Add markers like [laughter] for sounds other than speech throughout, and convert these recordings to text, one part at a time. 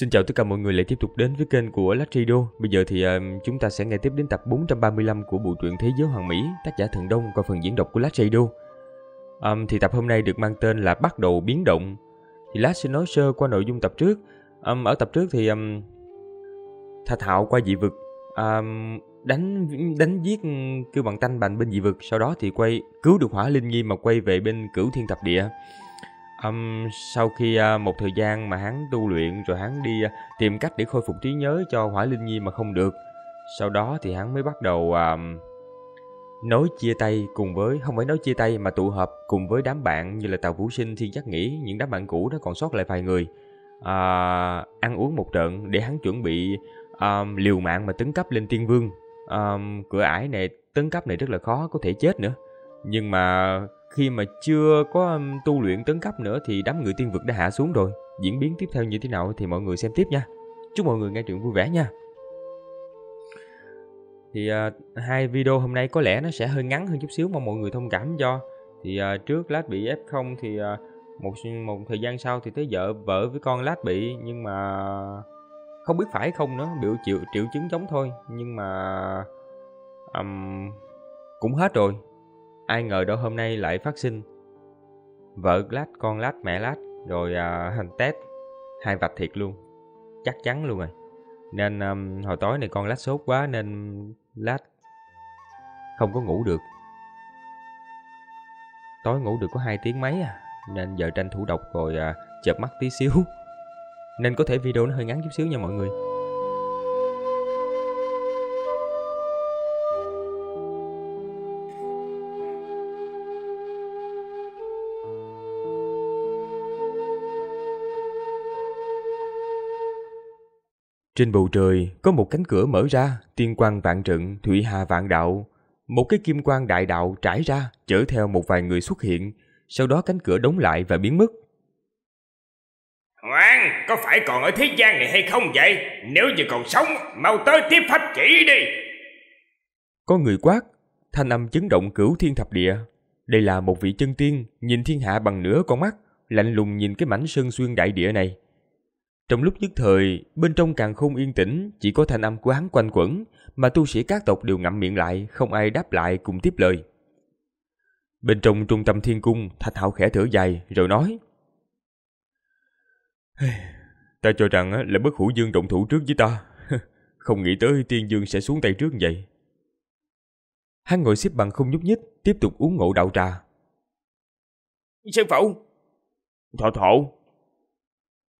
Xin chào tất cả mọi người lại tiếp tục đến với kênh của Lát Latrido. Bây giờ thì uh, chúng ta sẽ nghe tiếp đến tập 435 của bộ truyện Thế giới hoàng mỹ, tác giả Thần Đông qua phần diễn đọc của Lát Latrido. Um, thì tập hôm nay được mang tên là Bắt đầu biến động. Thì lát sẽ nói sơ qua nội dung tập trước. Um, ở tập trước thì um, Tha Thảo qua dị vực um, đánh đánh giết cư bằng tanh bành bên dị vực, sau đó thì quay cứu được Hỏa Linh Nhi mà quay về bên Cửu Thiên Thập Địa. Um, sau khi uh, một thời gian mà hắn tu luyện rồi hắn đi uh, tìm cách để khôi phục trí nhớ cho Hỏa Linh Nhi mà không được. Sau đó thì hắn mới bắt đầu um, nói chia tay cùng với không phải nói chia tay mà tụ hợp cùng với đám bạn như là Tào Vũ Sinh, thì chắc Nghĩ, những đám bạn cũ đó còn sót lại vài người. Uh, ăn uống một trận để hắn chuẩn bị um, liều mạng mà tấn cấp lên Tiên Vương. Um, cửa ải này tấn cấp này rất là khó có thể chết nữa. Nhưng mà khi mà chưa có tu luyện tấn cấp nữa thì đám người tiên vực đã hạ xuống rồi. Diễn biến tiếp theo như thế nào thì mọi người xem tiếp nha. Chúc mọi người nghe truyện vui vẻ nha. Thì uh, hai video hôm nay có lẽ nó sẽ hơi ngắn hơn chút xíu mong mọi người thông cảm cho Thì uh, trước lát bị F0 thì uh, một một thời gian sau thì tới vợ vợ với con lát bị nhưng mà không biết phải không nữa biểu triệu triệu chứng chống thôi nhưng mà um, cũng hết rồi ai ngờ đâu hôm nay lại phát sinh vợ lát con lát mẹ lát rồi à, hành tét hai vạch thiệt luôn chắc chắn luôn rồi nên um, hồi tối này con lát sốt quá nên lát không có ngủ được tối ngủ được có hai tiếng mấy à nên giờ tranh thủ đọc rồi à, chợp mắt tí xíu [laughs] nên có thể video nó hơi ngắn chút xíu nha mọi người Trên bầu trời có một cánh cửa mở ra, tiên quang vạn trận, thủy hà vạn đạo. Một cái kim quang đại đạo trải ra, chở theo một vài người xuất hiện, sau đó cánh cửa đóng lại và biến mất. Hoàng, có phải còn ở thế gian này hay không vậy? Nếu như còn sống, mau tới tiếp pháp chỉ đi. Có người quát, thanh âm chấn động cửu thiên thập địa. Đây là một vị chân tiên, nhìn thiên hạ bằng nửa con mắt, lạnh lùng nhìn cái mảnh sơn xuyên đại địa này, trong lúc nhất thời, bên trong càng không yên tĩnh, chỉ có thanh âm của hắn quanh quẩn, mà tu sĩ các tộc đều ngậm miệng lại, không ai đáp lại cùng tiếp lời. Bên trong trung tâm thiên cung, Thạch Hạo khẽ thở dài rồi nói: "Ta cho rằng là bất hủ dương động thủ trước với ta, [laughs] không nghĩ tới tiên dương sẽ xuống tay trước vậy." Hắn ngồi xếp bằng không nhúc nhích, tiếp tục uống ngộ đạo trà. "Sư phụ, Thọ thọ,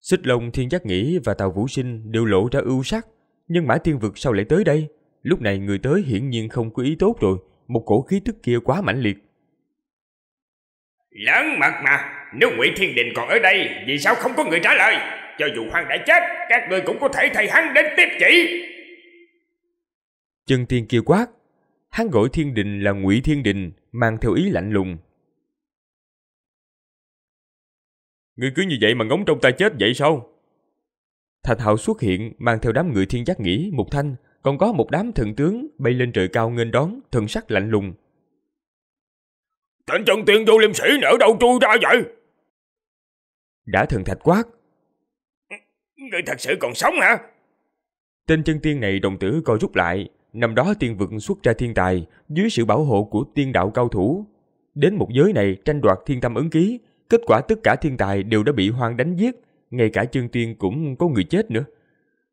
Xích Long Thiên Giác Nghĩ và tàu Vũ Sinh đều lộ ra ưu sắc, nhưng Mã Tiên Vực sao lại tới đây? Lúc này người tới hiển nhiên không có ý tốt rồi, một cổ khí tức kia quá mãnh liệt. Lớn mật mà, nếu Ngụy Thiên Đình còn ở đây, vì sao không có người trả lời? Cho dù Hoàng đã chết, các người cũng có thể thầy hắn đến tiếp chỉ. Chân Tiên kia quát, hắn gọi Thiên Đình là Ngụy Thiên Đình, mang theo ý lạnh lùng, Ngươi cứ như vậy mà ngóng trong ta chết vậy sao? Thạch Hạo xuất hiện mang theo đám người thiên giác nghĩ, một Thanh, còn có một đám thần tướng bay lên trời cao nghênh đón, thần sắc lạnh lùng. Tên chân tiên vô liêm sĩ nở đâu chui ra vậy? Đã thần thạch quát. Ngươi thật sự còn sống hả? Tên chân tiên này đồng tử co rút lại, năm đó tiên vực xuất ra thiên tài dưới sự bảo hộ của tiên đạo cao thủ. Đến một giới này tranh đoạt thiên tâm ứng ký, Kết quả tất cả thiên tài đều đã bị Hoang đánh giết, ngay cả Trương Tiên cũng có người chết nữa.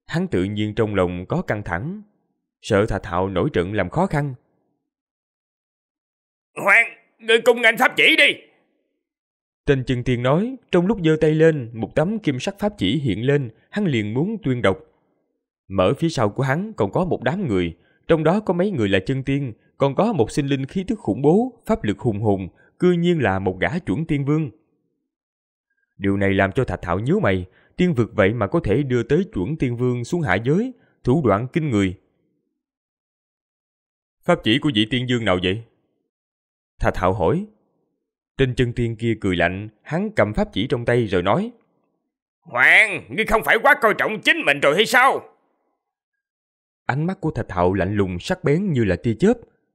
Hắn tự nhiên trong lòng có căng thẳng, sợ Thà Thạo nổi trận làm khó khăn. Hoang, ngươi cung ngành pháp chỉ đi! Tên chân Tiên nói, trong lúc giơ tay lên, một tấm kim sắc pháp chỉ hiện lên, hắn liền muốn tuyên độc. Mở phía sau của hắn còn có một đám người, trong đó có mấy người là chân tiên, còn có một sinh linh khí tức khủng bố, pháp lực hùng hùng, cư nhiên là một gã chuẩn tiên vương. Điều này làm cho Thạch Thảo nhớ mày, tiên vực vậy mà có thể đưa tới chuẩn tiên vương xuống hạ giới, thủ đoạn kinh người. Pháp chỉ của vị tiên vương nào vậy? Thạch Thảo hỏi. Trên chân tiên kia cười lạnh, hắn cầm pháp chỉ trong tay rồi nói. Hoàng, ngươi không phải quá coi trọng chính mình rồi hay sao? Ánh mắt của Thạch Hạo lạnh lùng sắc bén như là tia chớp,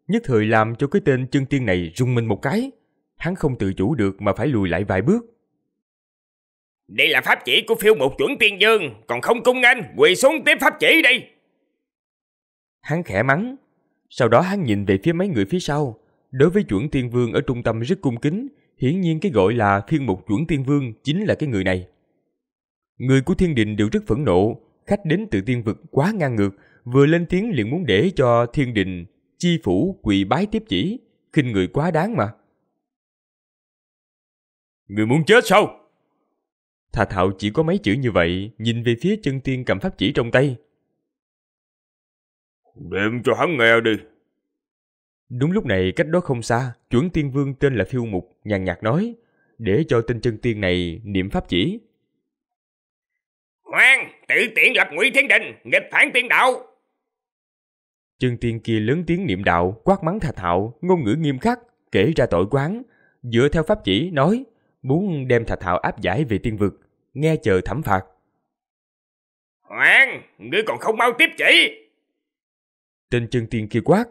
nhất thời làm cho cái tên chân tiên này rung mình một cái. Hắn không tự chủ được mà phải lùi lại vài bước. Đây là pháp chỉ của phiêu mục chuẩn tiên dương Còn không cung anh Quỳ xuống tiếp pháp chỉ đi Hắn khẽ mắng Sau đó hắn nhìn về phía mấy người phía sau Đối với chuẩn tiên vương ở trung tâm rất cung kính Hiển nhiên cái gọi là phiên mục chuẩn tiên vương Chính là cái người này Người của thiên đình đều rất phẫn nộ Khách đến từ tiên vực quá ngang ngược Vừa lên tiếng liền muốn để cho thiên đình Chi phủ quỳ bái tiếp chỉ khinh người quá đáng mà Người muốn chết sao Thà thạo chỉ có mấy chữ như vậy, nhìn về phía chân tiên cầm pháp chỉ trong tay. Đem cho hắn nghe đi. Đúng lúc này cách đó không xa, chuẩn tiên vương tên là Phiêu Mục, nhàn nhạt nói, để cho tên chân tiên này niệm pháp chỉ. Hoang, tự tiện lập ngụy thiên đình, nghịch phản tiên đạo. Chân tiên kia lớn tiếng niệm đạo, quát mắng thà thạo, ngôn ngữ nghiêm khắc, kể ra tội quán, dựa theo pháp chỉ nói muốn đem thạch thạo áp giải về tiên vực nghe chờ thẩm phạt. Hoàng, ngươi còn không mau tiếp chỉ. Tên chân tiên kia quát.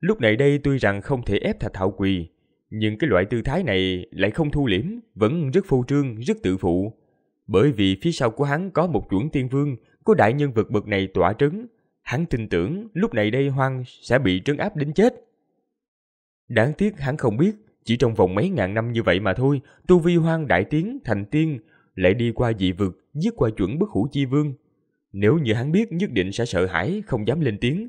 Lúc này đây tuy rằng không thể ép thạch Thảo quỳ, nhưng cái loại tư thái này lại không thu liễm, vẫn rất phô trương, rất tự phụ. Bởi vì phía sau của hắn có một chuẩn tiên vương, có đại nhân vật bậc này tỏa trứng, Hắn tin tưởng lúc này đây hoang sẽ bị trấn áp đến chết. Đáng tiếc hắn không biết, chỉ trong vòng mấy ngàn năm như vậy mà thôi, tu vi hoang đại tiến thành tiên, lại đi qua dị vực, giết qua chuẩn bức hủ chi vương. Nếu như hắn biết nhất định sẽ sợ hãi, không dám lên tiếng.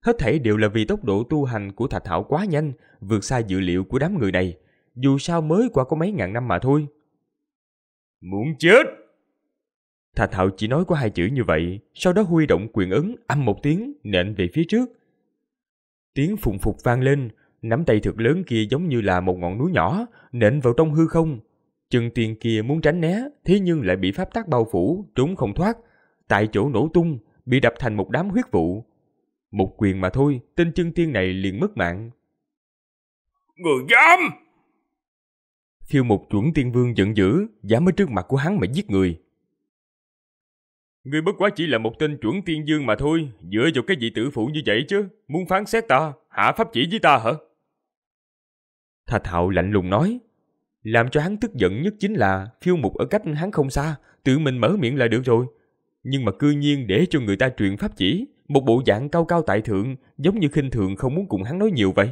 Hết thảy đều là vì tốc độ tu hành của Thạch thảo quá nhanh, vượt xa dự liệu của đám người này. Dù sao mới qua có mấy ngàn năm mà thôi. Muốn chết! Thạch Thảo chỉ nói có hai chữ như vậy, sau đó huy động quyền ứng, âm một tiếng, nện về phía trước. Tiếng phùng phục vang lên, nắm tay thật lớn kia giống như là một ngọn núi nhỏ, nện vào trong hư không, Chân tiên kia muốn tránh né, thế nhưng lại bị pháp tắc bao phủ, trốn không thoát. Tại chỗ nổ tung, bị đập thành một đám huyết vụ. Một quyền mà thôi, tên chân tiên này liền mất mạng. Người dám! Phiêu mục chuẩn tiên vương giận dữ, dám ở trước mặt của hắn mà giết người. Ngươi bất quá chỉ là một tên chuẩn tiên dương mà thôi, dựa vào cái gì tử phụ như vậy chứ, muốn phán xét ta, hạ pháp chỉ với ta hả? Thạch hạo lạnh lùng nói, làm cho hắn tức giận nhất chính là phiêu mục ở cách hắn không xa, tự mình mở miệng là được rồi. Nhưng mà cư nhiên để cho người ta truyền pháp chỉ, một bộ dạng cao cao tại thượng, giống như khinh thường không muốn cùng hắn nói nhiều vậy.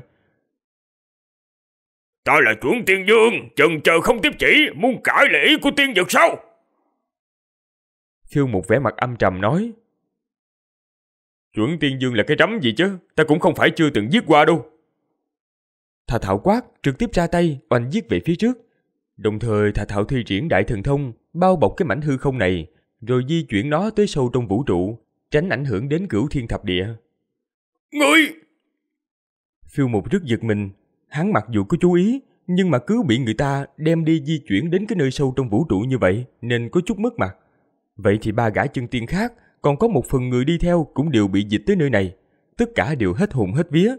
Ta là chuẩn tiên dương, chần chờ không tiếp chỉ, muốn cãi lễ ý của tiên dực sao? Phiêu mục vẻ mặt âm trầm nói. Chuẩn tiên dương là cái rắm gì chứ, ta cũng không phải chưa từng giết qua đâu. Thà Thảo quát, trực tiếp ra tay, oanh giết về phía trước. Đồng thời Thà Thảo thi triển đại thần thông, bao bọc cái mảnh hư không này, rồi di chuyển nó tới sâu trong vũ trụ, tránh ảnh hưởng đến cửu thiên thập địa. Ngươi! Phiêu một rất giật mình, hắn mặc dù có chú ý, nhưng mà cứ bị người ta đem đi di chuyển đến cái nơi sâu trong vũ trụ như vậy nên có chút mất mặt. Vậy thì ba gã chân tiên khác, còn có một phần người đi theo cũng đều bị dịch tới nơi này. Tất cả đều hết hồn hết vía.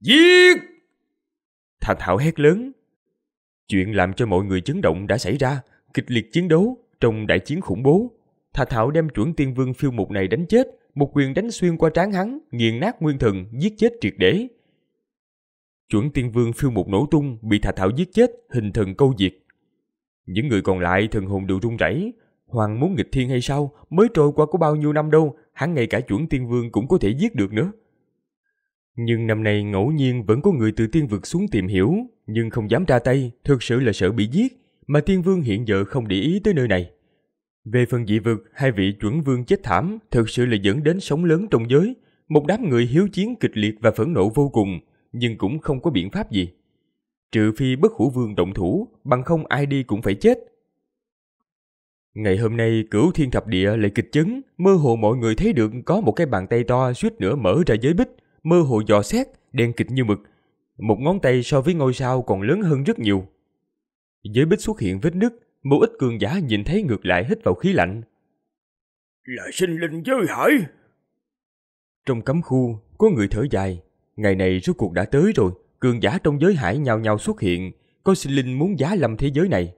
Giết! Thạch Thảo hét lớn. Chuyện làm cho mọi người chấn động đã xảy ra, kịch liệt chiến đấu trong đại chiến khủng bố. Thạch Thảo đem chuẩn tiên vương phiêu mục này đánh chết, một quyền đánh xuyên qua trán hắn, nghiền nát nguyên thần, giết chết triệt để. Chuẩn tiên vương phiêu mục nổ tung, bị Thạch Thảo giết chết, hình thần câu diệt. Những người còn lại thần hồn đều run rẩy, Hoàng muốn nghịch thiên hay sao, mới trôi qua có bao nhiêu năm đâu, hắn ngay cả chuẩn tiên vương cũng có thể giết được nữa. Nhưng năm nay ngẫu nhiên vẫn có người từ tiên vực xuống tìm hiểu, nhưng không dám ra tay, thực sự là sợ bị giết, mà tiên vương hiện giờ không để ý tới nơi này. Về phần dị vực, hai vị chuẩn vương chết thảm thực sự là dẫn đến sóng lớn trong giới, một đám người hiếu chiến kịch liệt và phẫn nộ vô cùng, nhưng cũng không có biện pháp gì. Trừ phi bất hủ vương động thủ, bằng không ai đi cũng phải chết. Ngày hôm nay, cửu thiên thập địa lại kịch chấn, mơ hồ mọi người thấy được có một cái bàn tay to suýt nữa mở ra giới bích, mơ hồ dò xét, đen kịch như mực. Một ngón tay so với ngôi sao còn lớn hơn rất nhiều. Giới bích xuất hiện vết nứt, một ít cường giả nhìn thấy ngược lại hít vào khí lạnh. Là sinh linh giới hải. Trong cấm khu, có người thở dài. Ngày này rốt cuộc đã tới rồi, cường giả trong giới hải nhào nhào xuất hiện, có sinh linh muốn giá lâm thế giới này.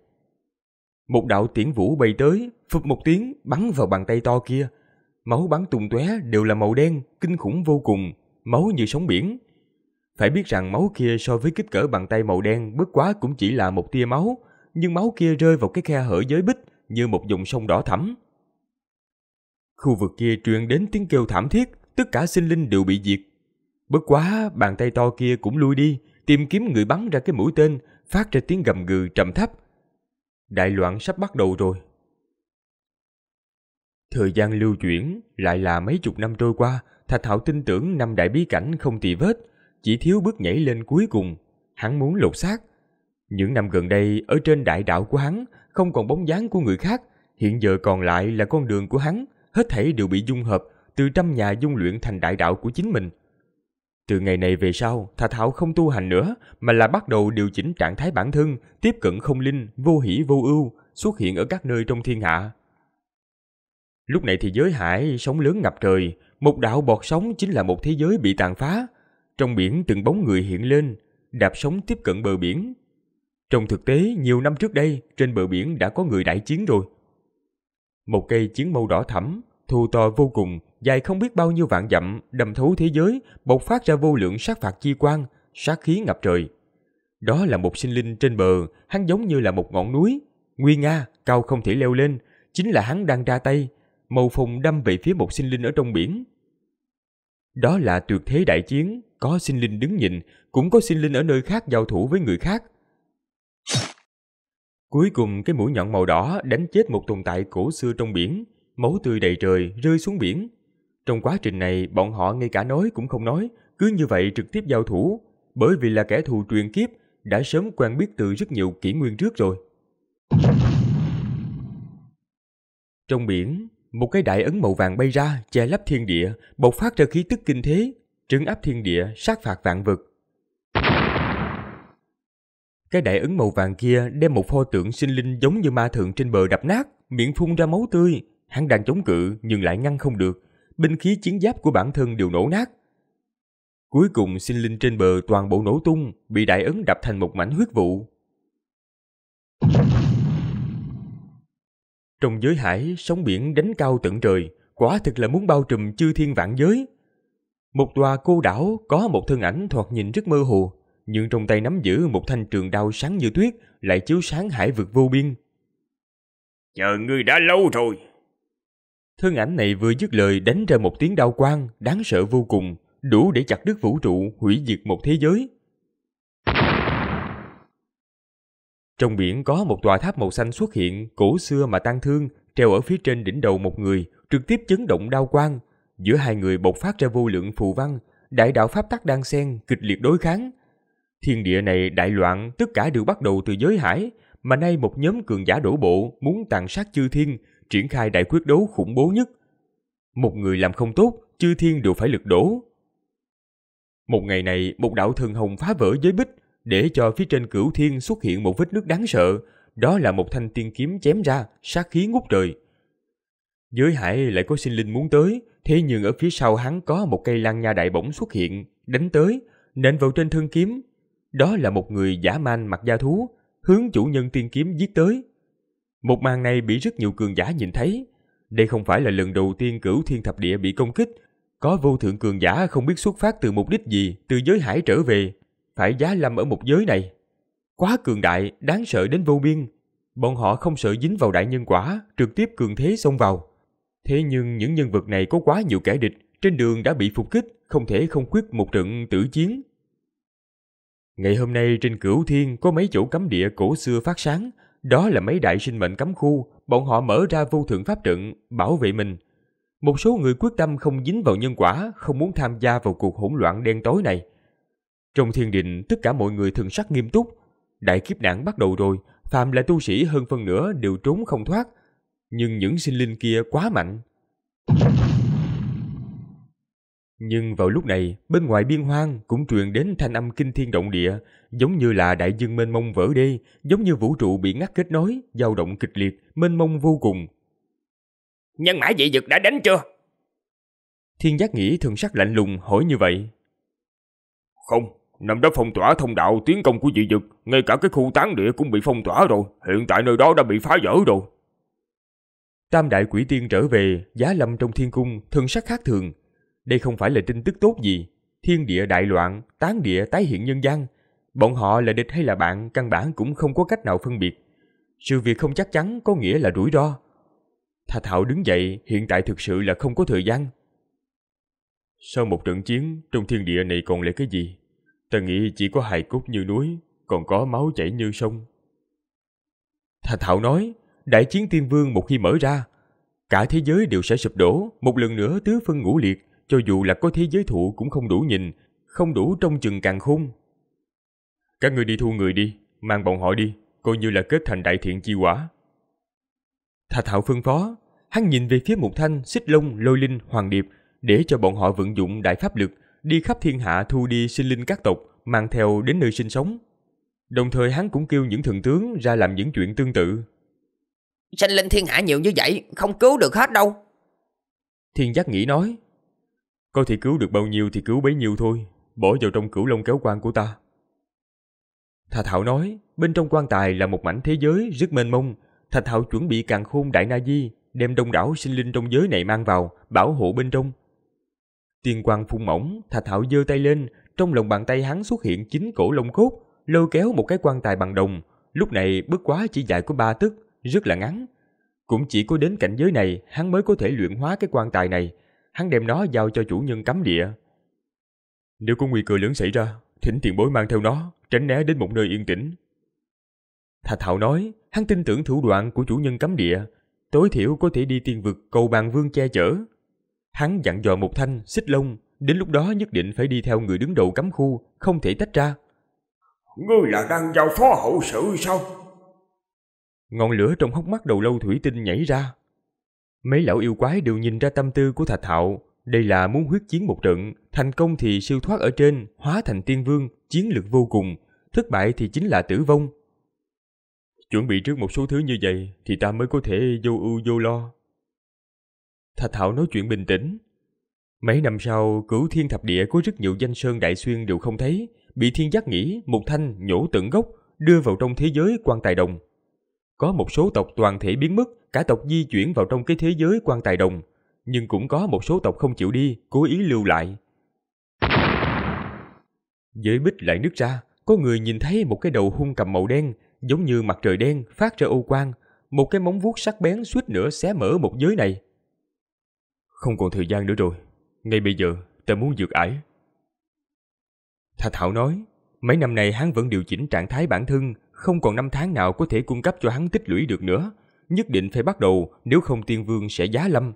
Một đạo tiễn vũ bay tới, phụp một tiếng bắn vào bàn tay to kia. Máu bắn tùng tóe đều là màu đen, kinh khủng vô cùng máu như sóng biển. Phải biết rằng máu kia so với kích cỡ bàn tay màu đen bất quá cũng chỉ là một tia máu, nhưng máu kia rơi vào cái khe hở giới bích như một dòng sông đỏ thẳm. Khu vực kia truyền đến tiếng kêu thảm thiết, tất cả sinh linh đều bị diệt. Bất quá, bàn tay to kia cũng lui đi, tìm kiếm người bắn ra cái mũi tên, phát ra tiếng gầm gừ trầm thấp. Đại loạn sắp bắt đầu rồi. Thời gian lưu chuyển lại là mấy chục năm trôi qua, Thạch Hạo tin tưởng năm đại bí cảnh không tì vết, chỉ thiếu bước nhảy lên cuối cùng, hắn muốn lột xác. Những năm gần đây ở trên đại đạo của hắn không còn bóng dáng của người khác, hiện giờ còn lại là con đường của hắn, hết thảy đều bị dung hợp, từ trăm nhà dung luyện thành đại đạo của chính mình. Từ ngày này về sau, Thạch Thảo không tu hành nữa, mà là bắt đầu điều chỉnh trạng thái bản thân, tiếp cận không linh, vô hỷ vô ưu, xuất hiện ở các nơi trong thiên hạ. Lúc này thì giới hải sóng lớn ngập trời, một đảo bọt sóng chính là một thế giới bị tàn phá. Trong biển từng bóng người hiện lên, đạp sóng tiếp cận bờ biển. Trong thực tế, nhiều năm trước đây, trên bờ biển đã có người đại chiến rồi. Một cây chiến mâu đỏ thẫm, thù to vô cùng, dài không biết bao nhiêu vạn dặm, đâm thấu thế giới, bộc phát ra vô lượng sát phạt chi quan sát khí ngập trời. Đó là một sinh linh trên bờ, hắn giống như là một ngọn núi, nguy nga, cao không thể leo lên, chính là hắn đang ra tay, màu phùng đâm về phía một sinh linh ở trong biển. Đó là tuyệt thế đại chiến, có sinh linh đứng nhìn, cũng có sinh linh ở nơi khác giao thủ với người khác. Cuối cùng cái mũi nhọn màu đỏ đánh chết một tồn tại cổ xưa trong biển, máu tươi đầy trời rơi xuống biển. Trong quá trình này bọn họ ngay cả nói cũng không nói, cứ như vậy trực tiếp giao thủ, bởi vì là kẻ thù truyền kiếp đã sớm quen biết từ rất nhiều kỷ nguyên trước rồi. Trong biển, một cái đại ấn màu vàng bay ra, che lấp thiên địa, bộc phát ra khí tức kinh thế, trấn áp thiên địa, sát phạt vạn vực. Cái đại ấn màu vàng kia đem một pho tượng sinh linh giống như ma thượng trên bờ đập nát, miệng phun ra máu tươi. Hắn đang chống cự nhưng lại ngăn không được, binh khí chiến giáp của bản thân đều nổ nát. Cuối cùng sinh linh trên bờ toàn bộ nổ tung, bị đại ấn đập thành một mảnh huyết vụ. Trong giới hải, sóng biển đánh cao tận trời, quả thực là muốn bao trùm chư thiên vạn giới. Một tòa cô đảo có một thân ảnh thoạt nhìn rất mơ hồ, nhưng trong tay nắm giữ một thanh trường đao sáng như tuyết lại chiếu sáng hải vực vô biên. Chờ ngươi đã lâu rồi. Thân ảnh này vừa dứt lời đánh ra một tiếng đao quang đáng sợ vô cùng, đủ để chặt đứt vũ trụ, hủy diệt một thế giới. Trong biển có một tòa tháp màu xanh xuất hiện, cổ xưa mà tan thương, treo ở phía trên đỉnh đầu một người, trực tiếp chấn động đao quang. Giữa hai người bộc phát ra vô lượng phù văn, đại đạo pháp tắc đang xen, kịch liệt đối kháng. Thiên địa này đại loạn, tất cả đều bắt đầu từ giới hải, mà nay một nhóm cường giả đổ bộ muốn tàn sát chư thiên, triển khai đại quyết đấu khủng bố nhất. Một người làm không tốt, chư thiên đều phải lực đổ. Một ngày này, một đạo thần hồng phá vỡ giới bích, để cho phía trên cửu thiên xuất hiện một vết nước đáng sợ, đó là một thanh tiên kiếm chém ra, sát khí ngút trời. Giới hải lại có sinh linh muốn tới, thế nhưng ở phía sau hắn có một cây lan nha đại bổng xuất hiện, đánh tới, nện vào trên thân kiếm. Đó là một người giả man mặc da thú, hướng chủ nhân tiên kiếm giết tới. Một màn này bị rất nhiều cường giả nhìn thấy. Đây không phải là lần đầu tiên cửu thiên thập địa bị công kích. Có vô thượng cường giả không biết xuất phát từ mục đích gì từ giới hải trở về phải giá lâm ở một giới này. Quá cường đại, đáng sợ đến vô biên. Bọn họ không sợ dính vào đại nhân quả, trực tiếp cường thế xông vào. Thế nhưng những nhân vật này có quá nhiều kẻ địch, trên đường đã bị phục kích, không thể không quyết một trận tử chiến. Ngày hôm nay trên cửu thiên có mấy chỗ cấm địa cổ xưa phát sáng, đó là mấy đại sinh mệnh cấm khu, bọn họ mở ra vô thượng pháp trận, bảo vệ mình. Một số người quyết tâm không dính vào nhân quả, không muốn tham gia vào cuộc hỗn loạn đen tối này. Trong thiên đình, tất cả mọi người thường sắc nghiêm túc. Đại kiếp nạn bắt đầu rồi, phàm là tu sĩ hơn phân nữa đều trốn không thoát. Nhưng những sinh linh kia quá mạnh. Nhưng vào lúc này, bên ngoài biên hoang cũng truyền đến thanh âm kinh thiên động địa, giống như là đại dương mênh mông vỡ đê, giống như vũ trụ bị ngắt kết nối, dao động kịch liệt, mênh mông vô cùng. Nhân mã dị vực đã đánh chưa? Thiên giác nghĩ thường sắc lạnh lùng hỏi như vậy. Không, năm đó phong tỏa thông đạo tiến công của dị vực, ngay cả cái khu tán địa cũng bị phong tỏa rồi, hiện tại nơi đó đã bị phá vỡ rồi. Tam đại quỷ tiên trở về, giá lâm trong thiên cung, thân sắc khác thường. Đây không phải là tin tức tốt gì. Thiên địa đại loạn, tán địa tái hiện nhân gian. Bọn họ là địch hay là bạn, căn bản cũng không có cách nào phân biệt. Sự việc không chắc chắn có nghĩa là rủi ro. Thà Thảo đứng dậy, hiện tại thực sự là không có thời gian. Sau một trận chiến, trong thiên địa này còn lại cái gì? ta nghĩ chỉ có hài cốt như núi còn có máu chảy như sông Thạch thạo nói đại chiến tiên vương một khi mở ra cả thế giới đều sẽ sụp đổ một lần nữa tứ phân ngũ liệt cho dù là có thế giới thụ cũng không đủ nhìn không đủ trong chừng càng khôn các ngươi đi thu người đi mang bọn họ đi coi như là kết thành đại thiện chi quả Thạch thạo phân phó hắn nhìn về phía mục thanh xích long lôi linh hoàng điệp để cho bọn họ vận dụng đại pháp lực đi khắp thiên hạ thu đi sinh linh các tộc, mang theo đến nơi sinh sống. Đồng thời hắn cũng kêu những thượng tướng ra làm những chuyện tương tự. Sinh linh thiên hạ nhiều như vậy, không cứu được hết đâu. Thiên giác nghĩ nói, có thể cứu được bao nhiêu thì cứu bấy nhiêu thôi, bỏ vào trong cửu long kéo quan của ta. Thà Thảo nói, bên trong quan tài là một mảnh thế giới rất mênh mông, Thạch Thảo chuẩn bị càng khôn đại na di, đem đông đảo sinh linh trong giới này mang vào, bảo hộ bên trong, Tiên quang phun mỏng, Thà Thạo giơ tay lên, trong lòng bàn tay hắn xuất hiện chín cổ lông cốt, lôi kéo một cái quan tài bằng đồng, lúc này bước quá chỉ dài của ba tức, rất là ngắn. Cũng chỉ có đến cảnh giới này, hắn mới có thể luyện hóa cái quan tài này, hắn đem nó giao cho chủ nhân cấm địa. Nếu có nguy cơ lớn xảy ra, thỉnh tiền bối mang theo nó, tránh né đến một nơi yên tĩnh. thạch Thạo nói, hắn tin tưởng thủ đoạn của chủ nhân cấm địa, tối thiểu có thể đi tiên vực cầu bàn vương che chở, Hắn dặn dò một thanh, xích lông, đến lúc đó nhất định phải đi theo người đứng đầu cấm khu, không thể tách ra. Ngươi là đang giao phó hậu sự sao? Ngọn lửa trong hốc mắt đầu lâu thủy tinh nhảy ra. Mấy lão yêu quái đều nhìn ra tâm tư của Thạch Hạo, đây là muốn huyết chiến một trận, thành công thì siêu thoát ở trên, hóa thành tiên vương, chiến lực vô cùng, thất bại thì chính là tử vong. Chuẩn bị trước một số thứ như vậy thì ta mới có thể vô ưu vô lo, thạch Thảo nói chuyện bình tĩnh. Mấy năm sau, cửu thiên thập địa có rất nhiều danh sơn đại xuyên đều không thấy, bị thiên giác nghĩ, một thanh, nhổ tận gốc, đưa vào trong thế giới quan tài đồng. Có một số tộc toàn thể biến mất, cả tộc di chuyển vào trong cái thế giới quan tài đồng, nhưng cũng có một số tộc không chịu đi, cố ý lưu lại. Giới bích lại nứt ra, có người nhìn thấy một cái đầu hung cầm màu đen, giống như mặt trời đen, phát ra ô quang, một cái móng vuốt sắc bén suýt nữa xé mở một giới này. Không còn thời gian nữa rồi. Ngay bây giờ, ta muốn dược ải. Thà Thảo nói, mấy năm nay hắn vẫn điều chỉnh trạng thái bản thân, không còn năm tháng nào có thể cung cấp cho hắn tích lũy được nữa. Nhất định phải bắt đầu, nếu không tiên vương sẽ giá lâm.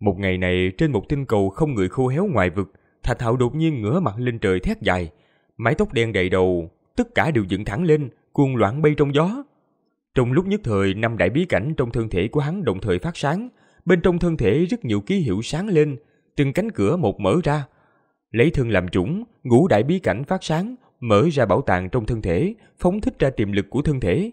Một ngày này, trên một tinh cầu không người khô héo ngoài vực, Thà Thảo đột nhiên ngửa mặt lên trời thét dài. Mái tóc đen đầy đầu, tất cả đều dựng thẳng lên, cuồng loạn bay trong gió. Trong lúc nhất thời, năm đại bí cảnh trong thân thể của hắn đồng thời phát sáng, bên trong thân thể rất nhiều ký hiệu sáng lên, từng cánh cửa một mở ra. Lấy thân làm chủng, ngũ đại bí cảnh phát sáng, mở ra bảo tàng trong thân thể, phóng thích ra tiềm lực của thân thể.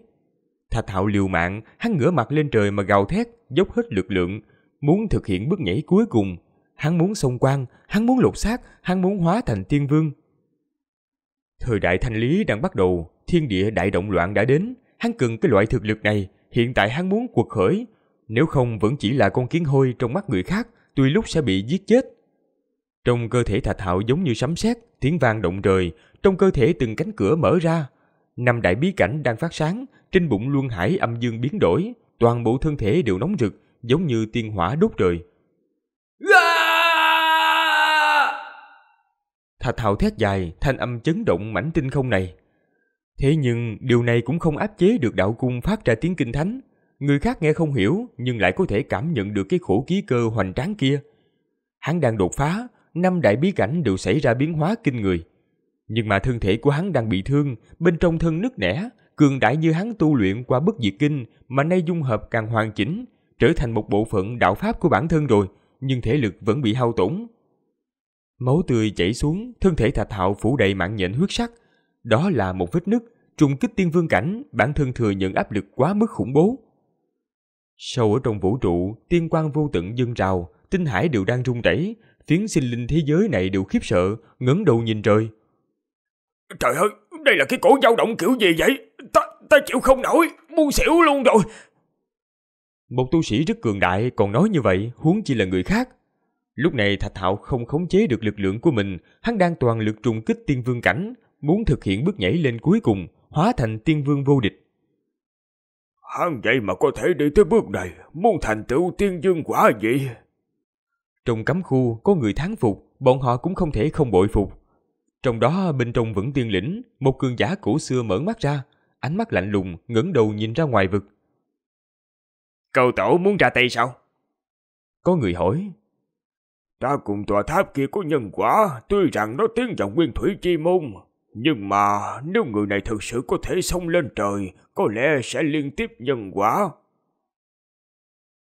Thạch Hạo liều mạng, hắn ngửa mặt lên trời mà gào thét, dốc hết lực lượng, muốn thực hiện bước nhảy cuối cùng. Hắn muốn xông quan, hắn muốn lột xác, hắn muốn hóa thành tiên vương. Thời đại thanh lý đang bắt đầu, thiên địa đại động loạn đã đến, hắn cần cái loại thực lực này, hiện tại hắn muốn cuộc khởi, nếu không vẫn chỉ là con kiến hôi trong mắt người khác, tùy lúc sẽ bị giết chết. Trong cơ thể Thạch Hạo giống như sấm sét, tiếng vang động trời, trong cơ thể từng cánh cửa mở ra. Năm đại bí cảnh đang phát sáng, trên bụng luân hải âm dương biến đổi, toàn bộ thân thể đều nóng rực, giống như tiên hỏa đốt trời. Thạch Hạo thét dài, thanh âm chấn động mảnh tinh không này. Thế nhưng điều này cũng không áp chế được đạo cung phát ra tiếng kinh thánh, Người khác nghe không hiểu nhưng lại có thể cảm nhận được cái khổ ký cơ hoành tráng kia. Hắn đang đột phá, năm đại bí cảnh đều xảy ra biến hóa kinh người. Nhưng mà thân thể của hắn đang bị thương, bên trong thân nứt nẻ, cường đại như hắn tu luyện qua bất diệt kinh mà nay dung hợp càng hoàn chỉnh, trở thành một bộ phận đạo pháp của bản thân rồi, nhưng thể lực vẫn bị hao tổn. Máu tươi chảy xuống, thân thể Thạch Hạo phủ đầy mạng nhện huyết sắc. Đó là một vết nứt, trùng kích tiên vương cảnh, bản thân thừa nhận áp lực quá mức khủng bố. Sâu ở trong vũ trụ, tiên quan vô tận dân rào tinh hải đều đang rung rẩy, phiến sinh linh thế giới này đều khiếp sợ, ngấn đầu nhìn trời. Trời ơi, đây là cái cổ dao động kiểu gì vậy? Ta, ta chịu không nổi, muốn xỉu luôn rồi. Một tu sĩ rất cường đại còn nói như vậy, huống chi là người khác. Lúc này Thạch thạo không khống chế được lực lượng của mình, hắn đang toàn lực trùng kích tiên vương cảnh, muốn thực hiện bước nhảy lên cuối cùng, hóa thành tiên vương vô địch. Hắn vậy mà có thể đi tới bước này, muốn thành tựu tiên dương quả vậy. Trong cấm khu có người thắng phục, bọn họ cũng không thể không bội phục. Trong đó bên trong vẫn tiên lĩnh, một cường giả cũ xưa mở mắt ra, ánh mắt lạnh lùng, ngẩng đầu nhìn ra ngoài vực. Cầu tổ muốn ra tay sao? Có người hỏi. Ta cùng tòa tháp kia có nhân quả, tuy rằng nó tiến vào nguyên thủy chi môn. Nhưng mà nếu người này thực sự có thể sống lên trời, có lẽ sẽ liên tiếp nhân quả.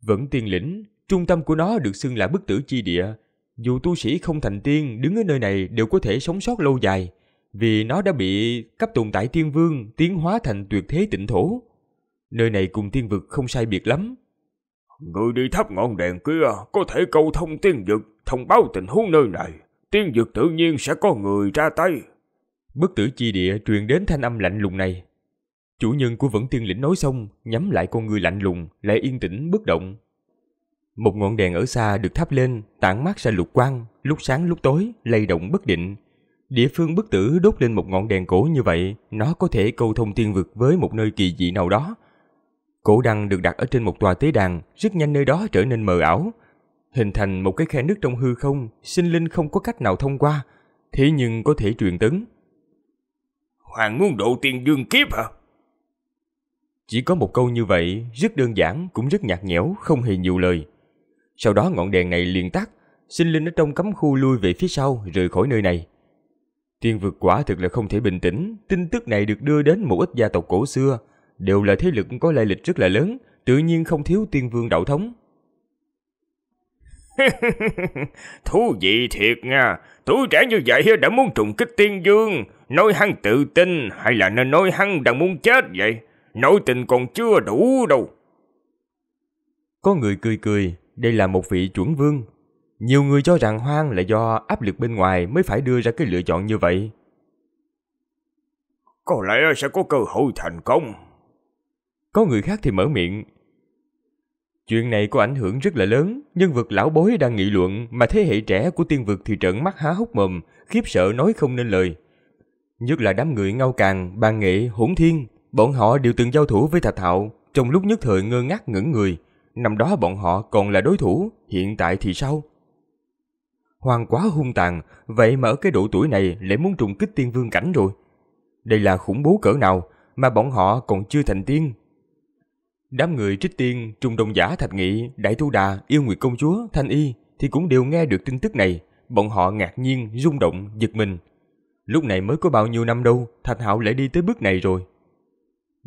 Vẫn tiên lĩnh, trung tâm của nó được xưng là bức tử chi địa. Dù tu sĩ không thành tiên đứng ở nơi này đều có thể sống sót lâu dài, vì nó đã bị cấp tồn tại tiên vương tiến hóa thành tuyệt thế tịnh thổ. Nơi này cùng tiên vực không sai biệt lắm. Người đi thắp ngọn đèn kia có thể câu thông tiên vực, thông báo tình huống nơi này. Tiên vực tự nhiên sẽ có người ra tay. Bức tử chi địa truyền đến thanh âm lạnh lùng này Chủ nhân của Vẫn Tiên Lĩnh nói xong, nhắm lại con người lạnh lùng, lại yên tĩnh bất động. Một ngọn đèn ở xa được thắp lên, tản mát ra lục quang, lúc sáng lúc tối, lay động bất định. Địa phương bất tử đốt lên một ngọn đèn cổ như vậy, nó có thể câu thông tiên vực với một nơi kỳ dị nào đó. Cổ đăng được đặt ở trên một tòa tế đàn, rất nhanh nơi đó trở nên mờ ảo. Hình thành một cái khe nước trong hư không, sinh linh không có cách nào thông qua, thế nhưng có thể truyền tấn. Hoàng ngôn độ tiên dương kiếp hả? Chỉ có một câu như vậy, rất đơn giản, cũng rất nhạt nhẽo, không hề nhiều lời. Sau đó ngọn đèn này liền tắt, sinh linh ở trong cấm khu lui về phía sau, rời khỏi nơi này. Tiên vực quả thực là không thể bình tĩnh, tin tức này được đưa đến một ít gia tộc cổ xưa, đều là thế lực có lai lịch rất là lớn, tự nhiên không thiếu tiên vương đạo thống. [laughs] Thú vị thiệt nha, tuổi trẻ như vậy đã muốn trùng kích tiên vương, nói hăng tự tin hay là nên nói hăng đang muốn chết vậy? Nội tình còn chưa đủ đâu. Có người cười cười, đây là một vị chuẩn vương. Nhiều người cho rằng hoang là do áp lực bên ngoài mới phải đưa ra cái lựa chọn như vậy. Có lẽ sẽ có cơ hội thành công. Có người khác thì mở miệng. Chuyện này có ảnh hưởng rất là lớn, nhân vật lão bối đang nghị luận mà thế hệ trẻ của tiên vực thì trợn mắt há hốc mồm, khiếp sợ nói không nên lời. Nhất là đám người ngao càng, bàn nghệ, hỗn thiên, Bọn họ đều từng giao thủ với Thạch Hạo, trong lúc nhất thời ngơ ngác ngẩn người. Năm đó bọn họ còn là đối thủ, hiện tại thì sao? Hoàng quá hung tàn, vậy mà ở cái độ tuổi này lại muốn trùng kích tiên vương cảnh rồi. Đây là khủng bố cỡ nào mà bọn họ còn chưa thành tiên. Đám người trích tiên, trùng đồng giả Thạch Nghị, Đại Thu Đà, Yêu Nguyệt Công Chúa, Thanh Y thì cũng đều nghe được tin tức này. Bọn họ ngạc nhiên, rung động, giật mình. Lúc này mới có bao nhiêu năm đâu, Thạch Hạo lại đi tới bước này rồi.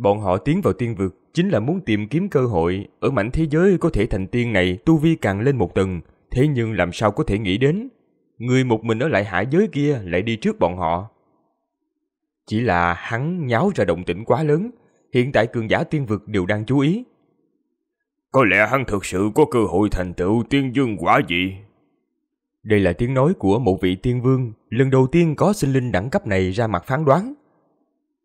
Bọn họ tiến vào tiên vực chính là muốn tìm kiếm cơ hội ở mảnh thế giới có thể thành tiên này tu vi càng lên một tầng, thế nhưng làm sao có thể nghĩ đến. Người một mình ở lại hải giới kia lại đi trước bọn họ. Chỉ là hắn nháo ra động tĩnh quá lớn, hiện tại cường giả tiên vực đều đang chú ý. Có lẽ hắn thực sự có cơ hội thành tựu tiên vương quả gì? Đây là tiếng nói của một vị tiên vương, lần đầu tiên có sinh linh đẳng cấp này ra mặt phán đoán.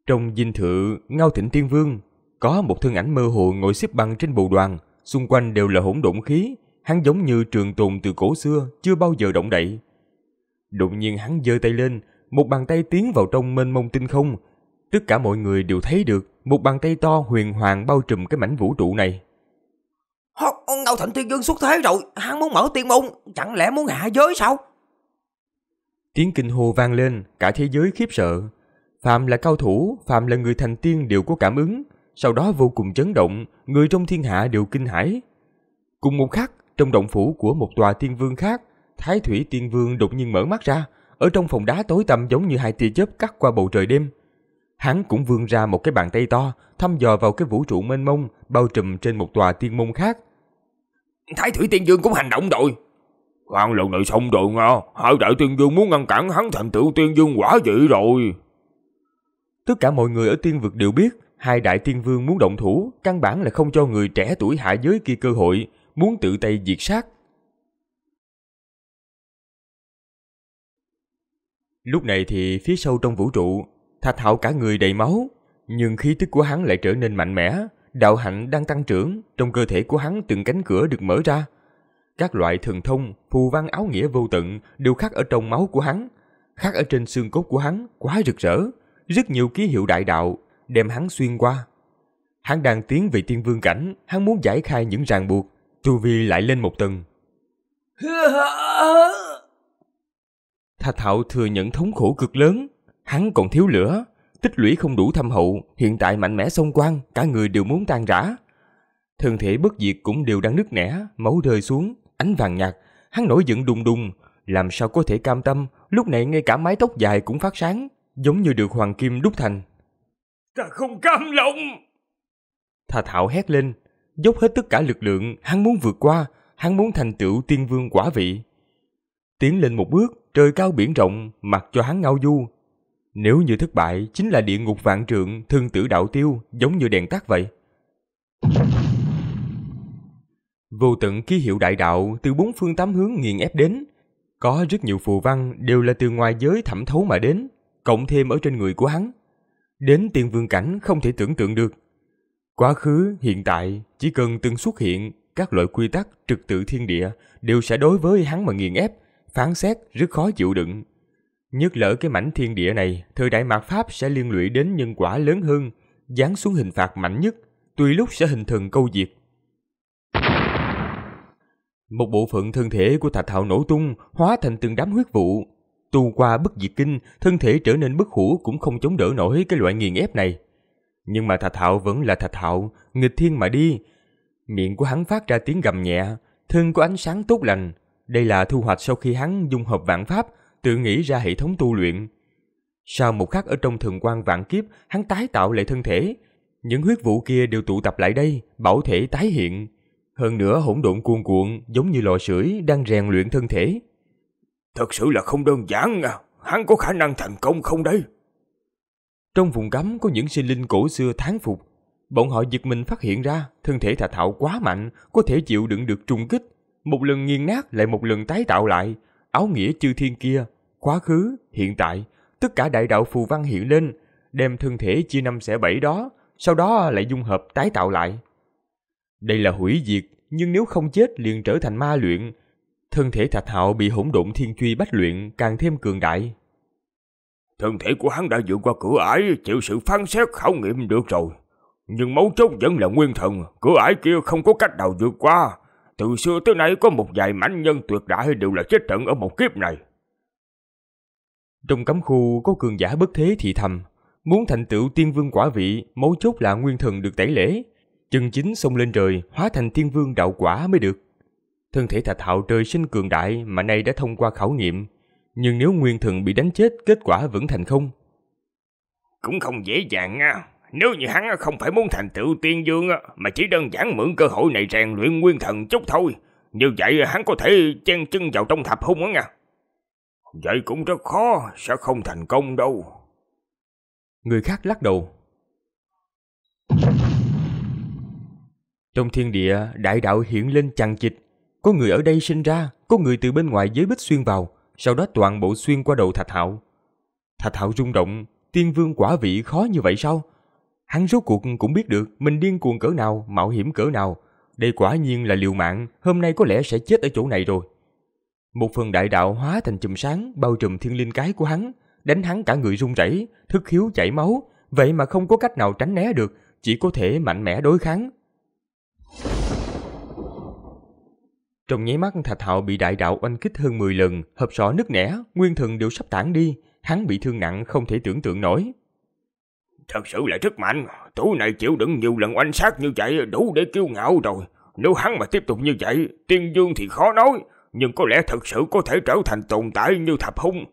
Trong dinh thự Ngao Thịnh Tiên Vương, có một thân ảnh mơ hồ ngồi xếp bằng trên bồ đoàn, xung quanh đều là hỗn độn khí, hắn giống như trường tồn từ cổ xưa, chưa bao giờ động đậy. Đột nhiên hắn giơ tay lên, một bàn tay tiến vào trong mênh mông tinh không. Tất cả mọi người đều thấy được một bàn tay to huyền hoàng bao trùm cái mảnh vũ trụ này. Ngao Thịnh Tiên Vương xuất thế rồi, hắn muốn mở tiên môn, chẳng lẽ muốn hạ giới sao? Tiếng kinh hô vang lên, cả thế giới khiếp sợ. Phạm là cao thủ, Phạm là người thành tiên đều có cảm ứng, sau đó vô cùng chấn động, người trong thiên hạ đều kinh hãi. Cùng một khắc, trong động phủ của một tòa tiên vương khác, Thái Thủy Tiên Vương đột nhiên mở mắt ra, ở trong phòng đá tối tăm giống như hai tia chớp cắt qua bầu trời đêm. Hắn cũng vươn ra một cái bàn tay to, thăm dò vào cái vũ trụ mênh mông bao trùm trên một tòa tiên môn khác. Thái Thủy Tiên Vương cũng hành động rồi. Khoan lần này xong rồi nha, hai đại tiên vương muốn ngăn cản hắn thành tựu tiên vương quả vậy rồi. Tất cả mọi người ở tiên vực đều biết, hai đại tiên vương muốn động thủ, căn bản là không cho người trẻ tuổi hạ giới kia cơ hội, muốn tự tay diệt sát. Lúc này thì phía sâu trong vũ trụ, Thạch Hạo cả người đầy máu, nhưng khí tức của hắn lại trở nên mạnh mẽ, đạo hạnh đang tăng trưởng, trong cơ thể của hắn từng cánh cửa được mở ra. Các loại thần thông, phù văn áo nghĩa vô tận đều khắc ở trong máu của hắn, khắc ở trên xương cốt của hắn, quá rực rỡ, rất nhiều ký hiệu đại đạo, đem hắn xuyên qua. Hắn đang tiến về tiên vương cảnh, hắn muốn giải khai những ràng buộc, tu vi lại lên một tầng. Thạch [laughs] Thạo thừa nhận thống khổ cực lớn, hắn còn thiếu lửa, tích lũy không đủ thâm hậu, hiện tại mạnh mẽ xông quan, cả người đều muốn tan rã. Thân thể bất diệt cũng đều đang nứt nẻ, máu rơi xuống, ánh vàng nhạt, hắn nổi giận đùng đùng, làm sao có thể cam tâm, lúc này ngay cả mái tóc dài cũng phát sáng giống như được hoàng kim đúc thành. Ta không cam lòng! Thà Thảo hét lên, dốc hết tất cả lực lượng, hắn muốn vượt qua, hắn muốn thành tựu tiên vương quả vị. Tiến lên một bước, trời cao biển rộng, mặc cho hắn ngao du. Nếu như thất bại, chính là địa ngục vạn trượng, thương tử đạo tiêu, giống như đèn tắt vậy. Vô tận ký hiệu đại đạo từ bốn phương tám hướng nghiền ép đến. Có rất nhiều phù văn đều là từ ngoài giới thẩm thấu mà đến, cộng thêm ở trên người của hắn. Đến tiền vương cảnh không thể tưởng tượng được. Quá khứ, hiện tại, chỉ cần từng xuất hiện, các loại quy tắc trực tự thiên địa đều sẽ đối với hắn mà nghiền ép, phán xét rất khó chịu đựng. Nhất lỡ cái mảnh thiên địa này, thời đại mạt Pháp sẽ liên lụy đến nhân quả lớn hơn, giáng xuống hình phạt mạnh nhất, tùy lúc sẽ hình thần câu diệt. Một bộ phận thân thể của Thạch Hạo nổ tung, hóa thành từng đám huyết vụ, Tu qua bất diệt kinh, thân thể trở nên bất hủ cũng không chống đỡ nổi cái loại nghiền ép này. Nhưng mà Thạch Hạo vẫn là Thạch Hạo, nghịch thiên mà đi. Miệng của hắn phát ra tiếng gầm nhẹ, thân có ánh sáng tốt lành. Đây là thu hoạch sau khi hắn dung hợp vạn pháp, tự nghĩ ra hệ thống tu luyện. Sau một khắc ở trong thường quan vạn kiếp, hắn tái tạo lại thân thể. Những huyết vụ kia đều tụ tập lại đây, bảo thể tái hiện. Hơn nữa hỗn độn cuồn cuộn giống như lò sưởi đang rèn luyện thân thể. Thật sự là không đơn giản à, hắn có khả năng thành công không đấy? Trong vùng cấm có những sinh linh cổ xưa tháng phục. Bọn họ giật mình phát hiện ra thân thể thạch thạo quá mạnh, có thể chịu đựng được trùng kích. Một lần nghiền nát lại một lần tái tạo lại. Áo nghĩa chư thiên kia, quá khứ, hiện tại, tất cả đại đạo phù văn hiện lên, đem thân thể chia năm xẻ bảy đó, sau đó lại dung hợp tái tạo lại. Đây là hủy diệt, nhưng nếu không chết liền trở thành ma luyện, thân thể Thạch Hạo bị hỗn độn thiên truy bách luyện càng thêm cường đại. Thân thể của hắn đã vượt qua cửa ải, chịu sự phán xét khảo nghiệm được rồi. Nhưng máu chốt vẫn là nguyên thần, cửa ải kia không có cách nào vượt qua. Từ xưa tới nay có một vài mãnh nhân tuyệt đại đều là chết trận ở một kiếp này. Trong cấm khu có cường giả bất thế thì thầm, muốn thành tựu tiên vương quả vị, mấu chốt là nguyên thần được tẩy lễ. Chân chính xông lên trời, hóa thành tiên vương đạo quả mới được. Thân thể Thạch Hạo trời sinh cường đại mà nay đã thông qua khảo nghiệm, nhưng nếu Nguyên Thần bị đánh chết, kết quả vẫn thành không. Cũng không dễ dàng á, nếu như hắn không phải muốn thành tựu tiên dương mà chỉ đơn giản mượn cơ hội này rèn luyện Nguyên Thần chút thôi, như vậy hắn có thể chen chân vào trong thập hung á nha. Vậy cũng rất khó, sẽ không thành công đâu. Người khác lắc đầu. Trong thiên địa, đại đạo hiện lên chằng chịch, có người ở đây sinh ra, có người từ bên ngoài giới bích xuyên vào, sau đó toàn bộ xuyên qua đầu Thạch Hạo. Thạch Hạo rung động, tiên vương quả vị khó như vậy sao? Hắn rốt cuộc cũng biết được mình điên cuồng cỡ nào, mạo hiểm cỡ nào. Đây quả nhiên là liều mạng, hôm nay có lẽ sẽ chết ở chỗ này rồi. Một phần đại đạo hóa thành chùm sáng bao trùm thiên linh cái của hắn, đánh hắn cả người rung rẩy, thức khiếu chảy máu, vậy mà không có cách nào tránh né được, chỉ có thể mạnh mẽ đối kháng, Trong nháy mắt Thạch Hạo bị đại đạo oanh kích hơn 10 lần, hợp sọ nứt nẻ, nguyên thần đều sắp tản đi, hắn bị thương nặng không thể tưởng tượng nổi. Thật sự là rất mạnh, tủ này chịu đựng nhiều lần oanh sát như vậy đủ để kiêu ngạo rồi. Nếu hắn mà tiếp tục như vậy, tiên dương thì khó nói, nhưng có lẽ thật sự có thể trở thành tồn tại như thập hung.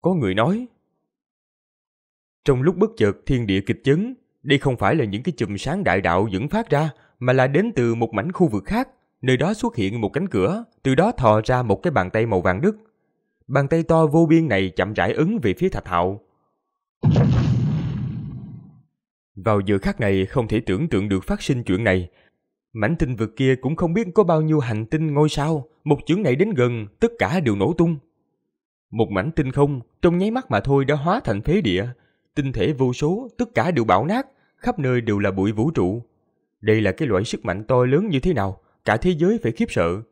Có người nói. Trong lúc bất chợt thiên địa kịch chấn, đây không phải là những cái chùm sáng đại đạo dẫn phát ra, mà là đến từ một mảnh khu vực khác, nơi đó xuất hiện một cánh cửa, từ đó thò ra một cái bàn tay màu vàng đứt. Bàn tay to vô biên này chậm rãi ứng về phía Thạch Hạo. Vào giờ khắc này không thể tưởng tượng được phát sinh chuyện này. Mảnh tinh vực kia cũng không biết có bao nhiêu hành tinh ngôi sao, một chưởng này đến gần, tất cả đều nổ tung. Một mảnh tinh không, trong nháy mắt mà thôi đã hóa thành phế địa, tinh thể vô số, tất cả đều bão nát, khắp nơi đều là bụi vũ trụ. Đây là cái loại sức mạnh to lớn như thế nào? cả thế giới phải khiếp sợ.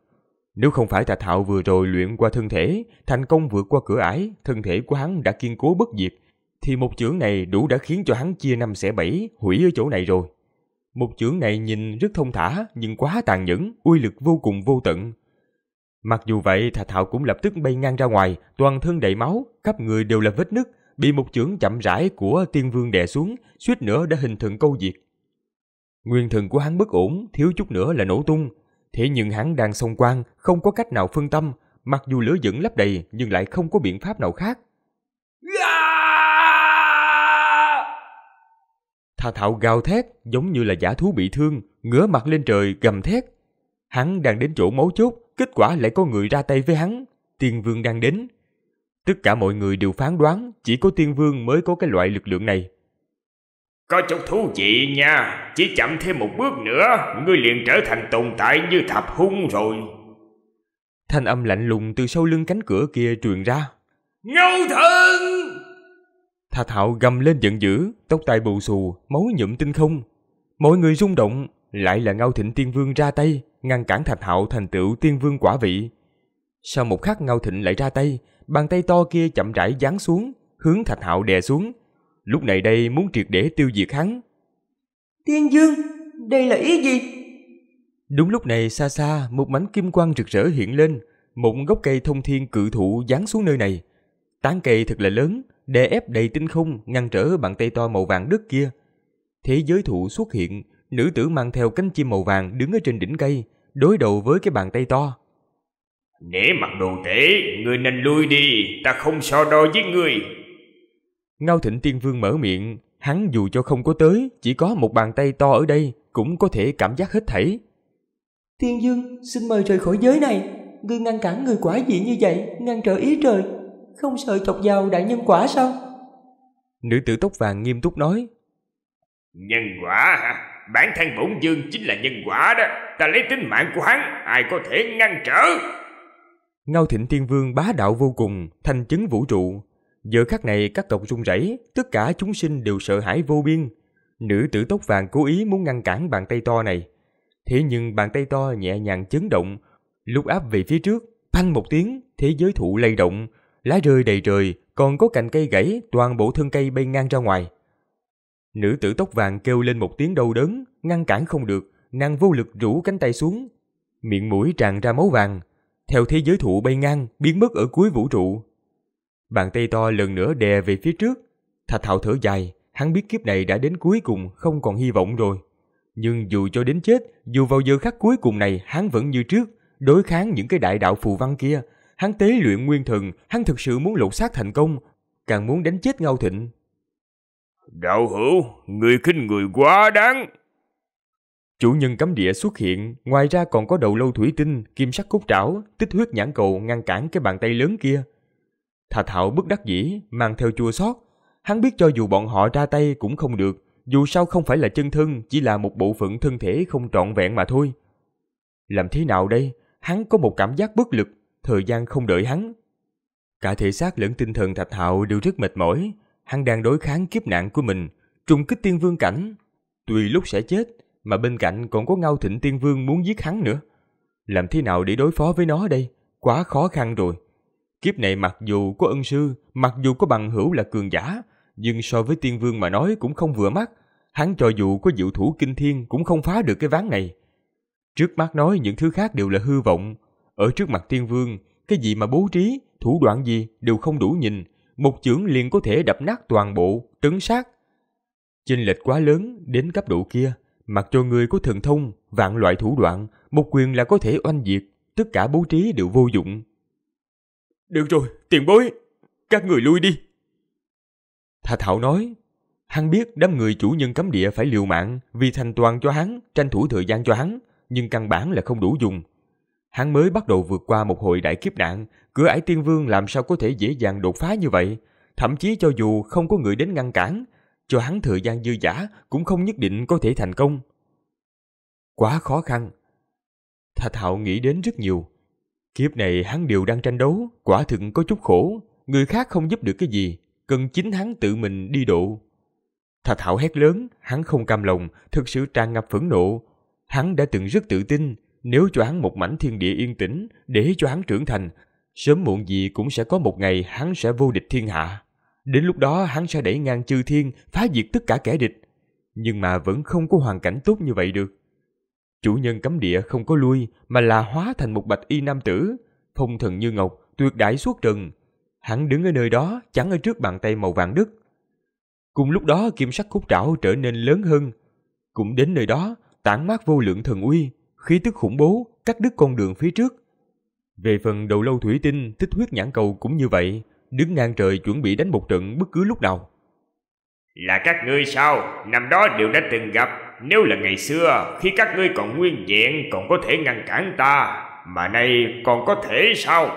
Nếu không phải Tà Thạo vừa rồi luyện qua thân thể, thành công vượt qua cửa ải, thân thể của hắn đã kiên cố bất diệt, thì một chưởng này đủ đã khiến cho hắn chia năm xẻ bảy, hủy ở chỗ này rồi. Một chưởng này nhìn rất thông thả nhưng quá tàn nhẫn, uy lực vô cùng vô tận. Mặc dù vậy, thạch Thạo cũng lập tức bay ngang ra ngoài, toàn thân đầy máu, khắp người đều là vết nứt, bị một chưởng chậm rãi của tiên vương đè xuống, suýt nữa đã hình thần câu diệt. Nguyên thần của hắn bất ổn, thiếu chút nữa là nổ tung, Thế nhưng hắn đang xông quan, không có cách nào phân tâm, mặc dù lửa dẫn lấp đầy nhưng lại không có biện pháp nào khác. Thà thạo gào thét giống như là giả thú bị thương, ngửa mặt lên trời gầm thét. Hắn đang đến chỗ mấu chốt, kết quả lại có người ra tay với hắn. Tiên vương đang đến. Tất cả mọi người đều phán đoán chỉ có tiên vương mới có cái loại lực lượng này. Có chút thú vị nha Chỉ chậm thêm một bước nữa Ngươi liền trở thành tồn tại như thập hung rồi Thanh âm lạnh lùng từ sau lưng cánh cửa kia truyền ra Ngâu thần Thà thạo gầm lên giận dữ Tóc tai bù xù Máu nhuộm tinh không Mọi người rung động Lại là Ngao Thịnh Tiên Vương ra tay Ngăn cản Thạch Hạo thành tựu Tiên Vương quả vị Sau một khắc Ngao Thịnh lại ra tay Bàn tay to kia chậm rãi giáng xuống Hướng Thạch Hạo đè xuống lúc này đây muốn triệt để tiêu diệt hắn. Thiên Dương, đây là ý gì? Đúng lúc này xa xa một mảnh kim quang rực rỡ hiện lên, một gốc cây thông thiên cự thụ giáng xuống nơi này. Tán cây thật là lớn, đè ép đầy tinh không ngăn trở bàn tay to màu vàng đất kia. Thế giới thụ xuất hiện, nữ tử mang theo cánh chim màu vàng đứng ở trên đỉnh cây, đối đầu với cái bàn tay to. Nể mặt đồ tể, người nên lui đi, ta không so đo với người, Ngao Thịnh Tiên Vương mở miệng, hắn dù cho không có tới, chỉ có một bàn tay to ở đây cũng có thể cảm giác hết thảy. Tiên Dương, xin mời rời khỏi giới này. Ngươi ngăn cản người quả dị như vậy, ngăn trở ý trời, không sợ chọc vào đại nhân quả sao? Nữ tử tóc vàng nghiêm túc nói. Nhân quả hả? Bản thân bổn dương chính là nhân quả đó. Ta lấy tính mạng của hắn, ai có thể ngăn trở? Ngao Thịnh Tiên Vương bá đạo vô cùng, thành chứng vũ trụ, Giờ khắc này các tộc run rẩy, tất cả chúng sinh đều sợ hãi vô biên. Nữ tử tóc vàng cố ý muốn ngăn cản bàn tay to này. Thế nhưng bàn tay to nhẹ nhàng chấn động, lúc áp về phía trước, phanh một tiếng, thế giới thụ lay động, lá rơi đầy trời, còn có cành cây gãy, toàn bộ thân cây bay ngang ra ngoài. Nữ tử tóc vàng kêu lên một tiếng đau đớn, ngăn cản không được, nàng vô lực rũ cánh tay xuống. Miệng mũi tràn ra máu vàng, theo thế giới thụ bay ngang, biến mất ở cuối vũ trụ. Bàn tay to lần nữa đè về phía trước. Thạch Hạo thở dài, hắn biết kiếp này đã đến cuối cùng không còn hy vọng rồi. Nhưng dù cho đến chết, dù vào giờ khắc cuối cùng này hắn vẫn như trước, đối kháng những cái đại đạo phù văn kia. Hắn tế luyện nguyên thần, hắn thực sự muốn lột xác thành công, càng muốn đánh chết Ngao Thịnh. Đạo hữu, người khinh người quá đáng. Chủ nhân cấm địa xuất hiện, ngoài ra còn có đầu lâu thủy tinh, kim sắc cốt trảo, tích huyết nhãn cầu ngăn cản cái bàn tay lớn kia. Thà Thạo bất đắc dĩ, mang theo chua xót. Hắn biết cho dù bọn họ ra tay cũng không được, dù sao không phải là chân thân, chỉ là một bộ phận thân thể không trọn vẹn mà thôi. Làm thế nào đây? Hắn có một cảm giác bất lực, thời gian không đợi hắn. Cả thể xác lẫn tinh thần Thạch Hạo đều rất mệt mỏi, hắn đang đối kháng kiếp nạn của mình, trùng kích tiên vương cảnh. Tùy lúc sẽ chết, mà bên cạnh còn có ngao thịnh tiên vương muốn giết hắn nữa. Làm thế nào để đối phó với nó đây? Quá khó khăn rồi. Kiếp này mặc dù có ân sư, mặc dù có bằng hữu là cường giả, nhưng so với tiên vương mà nói cũng không vừa mắt. Hắn cho dù có diệu thủ kinh thiên cũng không phá được cái ván này. Trước mắt nói những thứ khác đều là hư vọng. Ở trước mặt tiên vương, cái gì mà bố trí, thủ đoạn gì đều không đủ nhìn. Một chưởng liền có thể đập nát toàn bộ, trấn sát. Chênh lệch quá lớn đến cấp độ kia. Mặc cho người có thần thông, vạn loại thủ đoạn, một quyền là có thể oanh diệt. Tất cả bố trí đều vô dụng, được rồi, tiền bối, các người lui đi. thạch Thảo nói, hắn biết đám người chủ nhân cấm địa phải liều mạng vì thành toàn cho hắn, tranh thủ thời gian cho hắn, nhưng căn bản là không đủ dùng. Hắn mới bắt đầu vượt qua một hồi đại kiếp nạn, cửa ải tiên vương làm sao có thể dễ dàng đột phá như vậy, thậm chí cho dù không có người đến ngăn cản, cho hắn thời gian dư giả cũng không nhất định có thể thành công. Quá khó khăn. thạch Thảo nghĩ đến rất nhiều, Kiếp này hắn đều đang tranh đấu, quả thực có chút khổ, người khác không giúp được cái gì, cần chính hắn tự mình đi độ. Thạch Hạo hét lớn, hắn không cam lòng, thực sự tràn ngập phẫn nộ. Hắn đã từng rất tự tin, nếu cho hắn một mảnh thiên địa yên tĩnh, để cho hắn trưởng thành, sớm muộn gì cũng sẽ có một ngày hắn sẽ vô địch thiên hạ. Đến lúc đó hắn sẽ đẩy ngang chư thiên, phá diệt tất cả kẻ địch. Nhưng mà vẫn không có hoàn cảnh tốt như vậy được. Chủ nhân cấm địa không có lui mà là hóa thành một bạch y nam tử, phong thần như ngọc, tuyệt đại suốt trần. Hắn đứng ở nơi đó, chắn ở trước bàn tay màu vàng đất. Cùng lúc đó kim sắc khúc trảo trở nên lớn hơn. Cũng đến nơi đó, tản mát vô lượng thần uy, khí tức khủng bố, cắt đứt con đường phía trước. Về phần đầu lâu thủy tinh, tích huyết nhãn cầu cũng như vậy, đứng ngang trời chuẩn bị đánh một trận bất cứ lúc nào. Là các ngươi sao, năm đó đều đã từng gặp, nếu là ngày xưa khi các ngươi còn nguyên vẹn còn có thể ngăn cản ta Mà nay còn có thể sao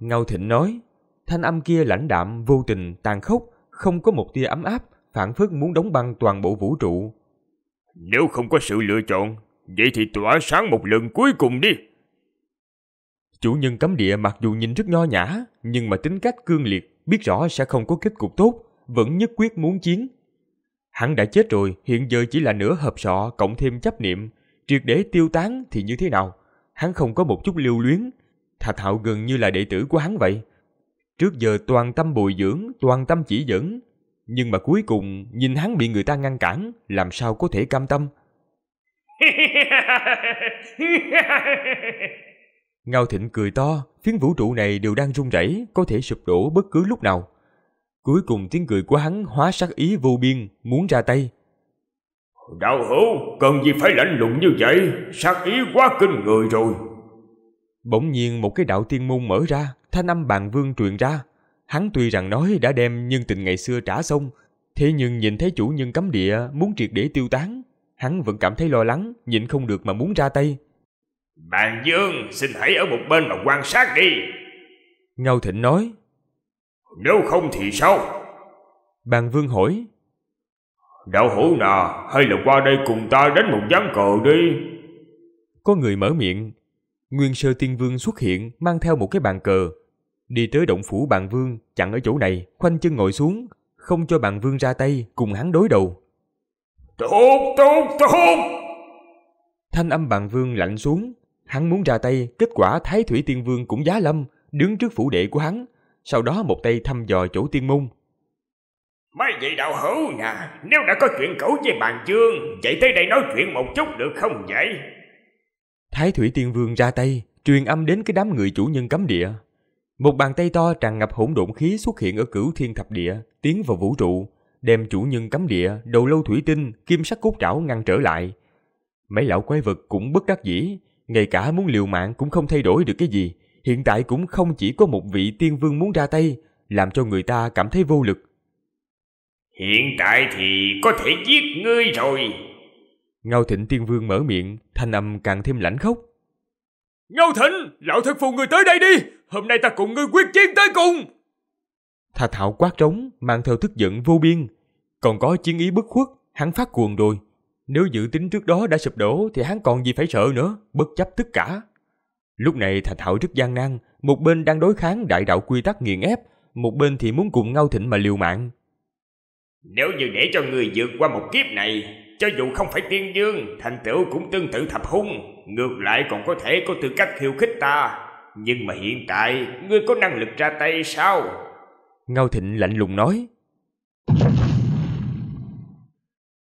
Ngao Thịnh nói Thanh âm kia lãnh đạm, vô tình, tàn khốc Không có một tia ấm áp Phản phất muốn đóng băng toàn bộ vũ trụ Nếu không có sự lựa chọn Vậy thì tỏa sáng một lần cuối cùng đi Chủ nhân cấm địa mặc dù nhìn rất nho nhã Nhưng mà tính cách cương liệt Biết rõ sẽ không có kết cục tốt Vẫn nhất quyết muốn chiến Hắn đã chết rồi, hiện giờ chỉ là nửa hợp sọ cộng thêm chấp niệm, triệt để tiêu tán thì như thế nào? Hắn không có một chút lưu luyến, Thạch Hạo gần như là đệ tử của hắn vậy. Trước giờ toàn tâm bồi dưỡng, toàn tâm chỉ dẫn, nhưng mà cuối cùng nhìn hắn bị người ta ngăn cản, làm sao có thể cam tâm? [laughs] Ngao Thịnh cười to, phiến vũ trụ này đều đang rung rẩy, có thể sụp đổ bất cứ lúc nào. Cuối cùng tiếng cười của hắn hóa sát ý vô biên, muốn ra tay. Đạo hữu, cần gì phải lạnh lùng như vậy, sát ý quá kinh người rồi. Bỗng nhiên một cái đạo tiên môn mở ra, thanh âm bàn vương truyền ra. Hắn tuy rằng nói đã đem nhân tình ngày xưa trả xong, thế nhưng nhìn thấy chủ nhân cấm địa muốn triệt để tiêu tán, hắn vẫn cảm thấy lo lắng, nhịn không được mà muốn ra tay. Bàn Dương, xin hãy ở một bên mà quan sát đi. Ngao Thịnh nói. Nếu không thì sao? Bàn vương hỏi. Đạo hữu nà, hay là qua đây cùng ta đánh một ván cờ đi. Có người mở miệng. Nguyên sơ tiên vương xuất hiện mang theo một cái bàn cờ. Đi tới động phủ bàn vương, chặn ở chỗ này, khoanh chân ngồi xuống, không cho bàn vương ra tay cùng hắn đối đầu. Tốt, tốt, tốt! Thanh âm bàn vương lạnh xuống, hắn muốn ra tay, kết quả thái thủy tiên vương cũng giá lâm, đứng trước phủ đệ của hắn, sau đó một tay thăm dò chủ tiên môn. Mấy vị đạo hữu nha nếu đã có chuyện cũ với bàn dương, vậy tới đây nói chuyện một chút được không vậy? Thái thủy tiên vương ra tay, truyền âm đến cái đám người chủ nhân cấm địa. Một bàn tay to tràn ngập hỗn độn khí xuất hiện ở cửu thiên thập địa, tiến vào vũ trụ, đem chủ nhân cấm địa, đầu lâu thủy tinh, kim sắc cốt trảo ngăn trở lại. Mấy lão quái vật cũng bất đắc dĩ, ngay cả muốn liều mạng cũng không thay đổi được cái gì, hiện tại cũng không chỉ có một vị tiên vương muốn ra tay, làm cho người ta cảm thấy vô lực. Hiện tại thì có thể giết ngươi rồi. Ngao Thịnh Tiên Vương mở miệng, thanh âm càng thêm lãnh khốc. Ngao Thịnh, lão thất phu người tới đây đi, hôm nay ta cùng ngươi quyết chiến tới cùng. Thà Thảo quát trống, mang theo thức giận vô biên. Còn có chiến ý bất khuất, hắn phát cuồng rồi. Nếu dự tính trước đó đã sụp đổ thì hắn còn gì phải sợ nữa, bất chấp tất cả. Lúc này Thạch Hạo rất gian nan, một bên đang đối kháng đại đạo quy tắc nghiền ép, một bên thì muốn cùng Ngao Thịnh mà liều mạng. Nếu như để cho người vượt qua một kiếp này, cho dù không phải tiên dương, thành tựu cũng tương tự thập hung, ngược lại còn có thể có tư cách khiêu khích ta. Nhưng mà hiện tại, ngươi có năng lực ra tay sao? Ngao Thịnh lạnh lùng nói.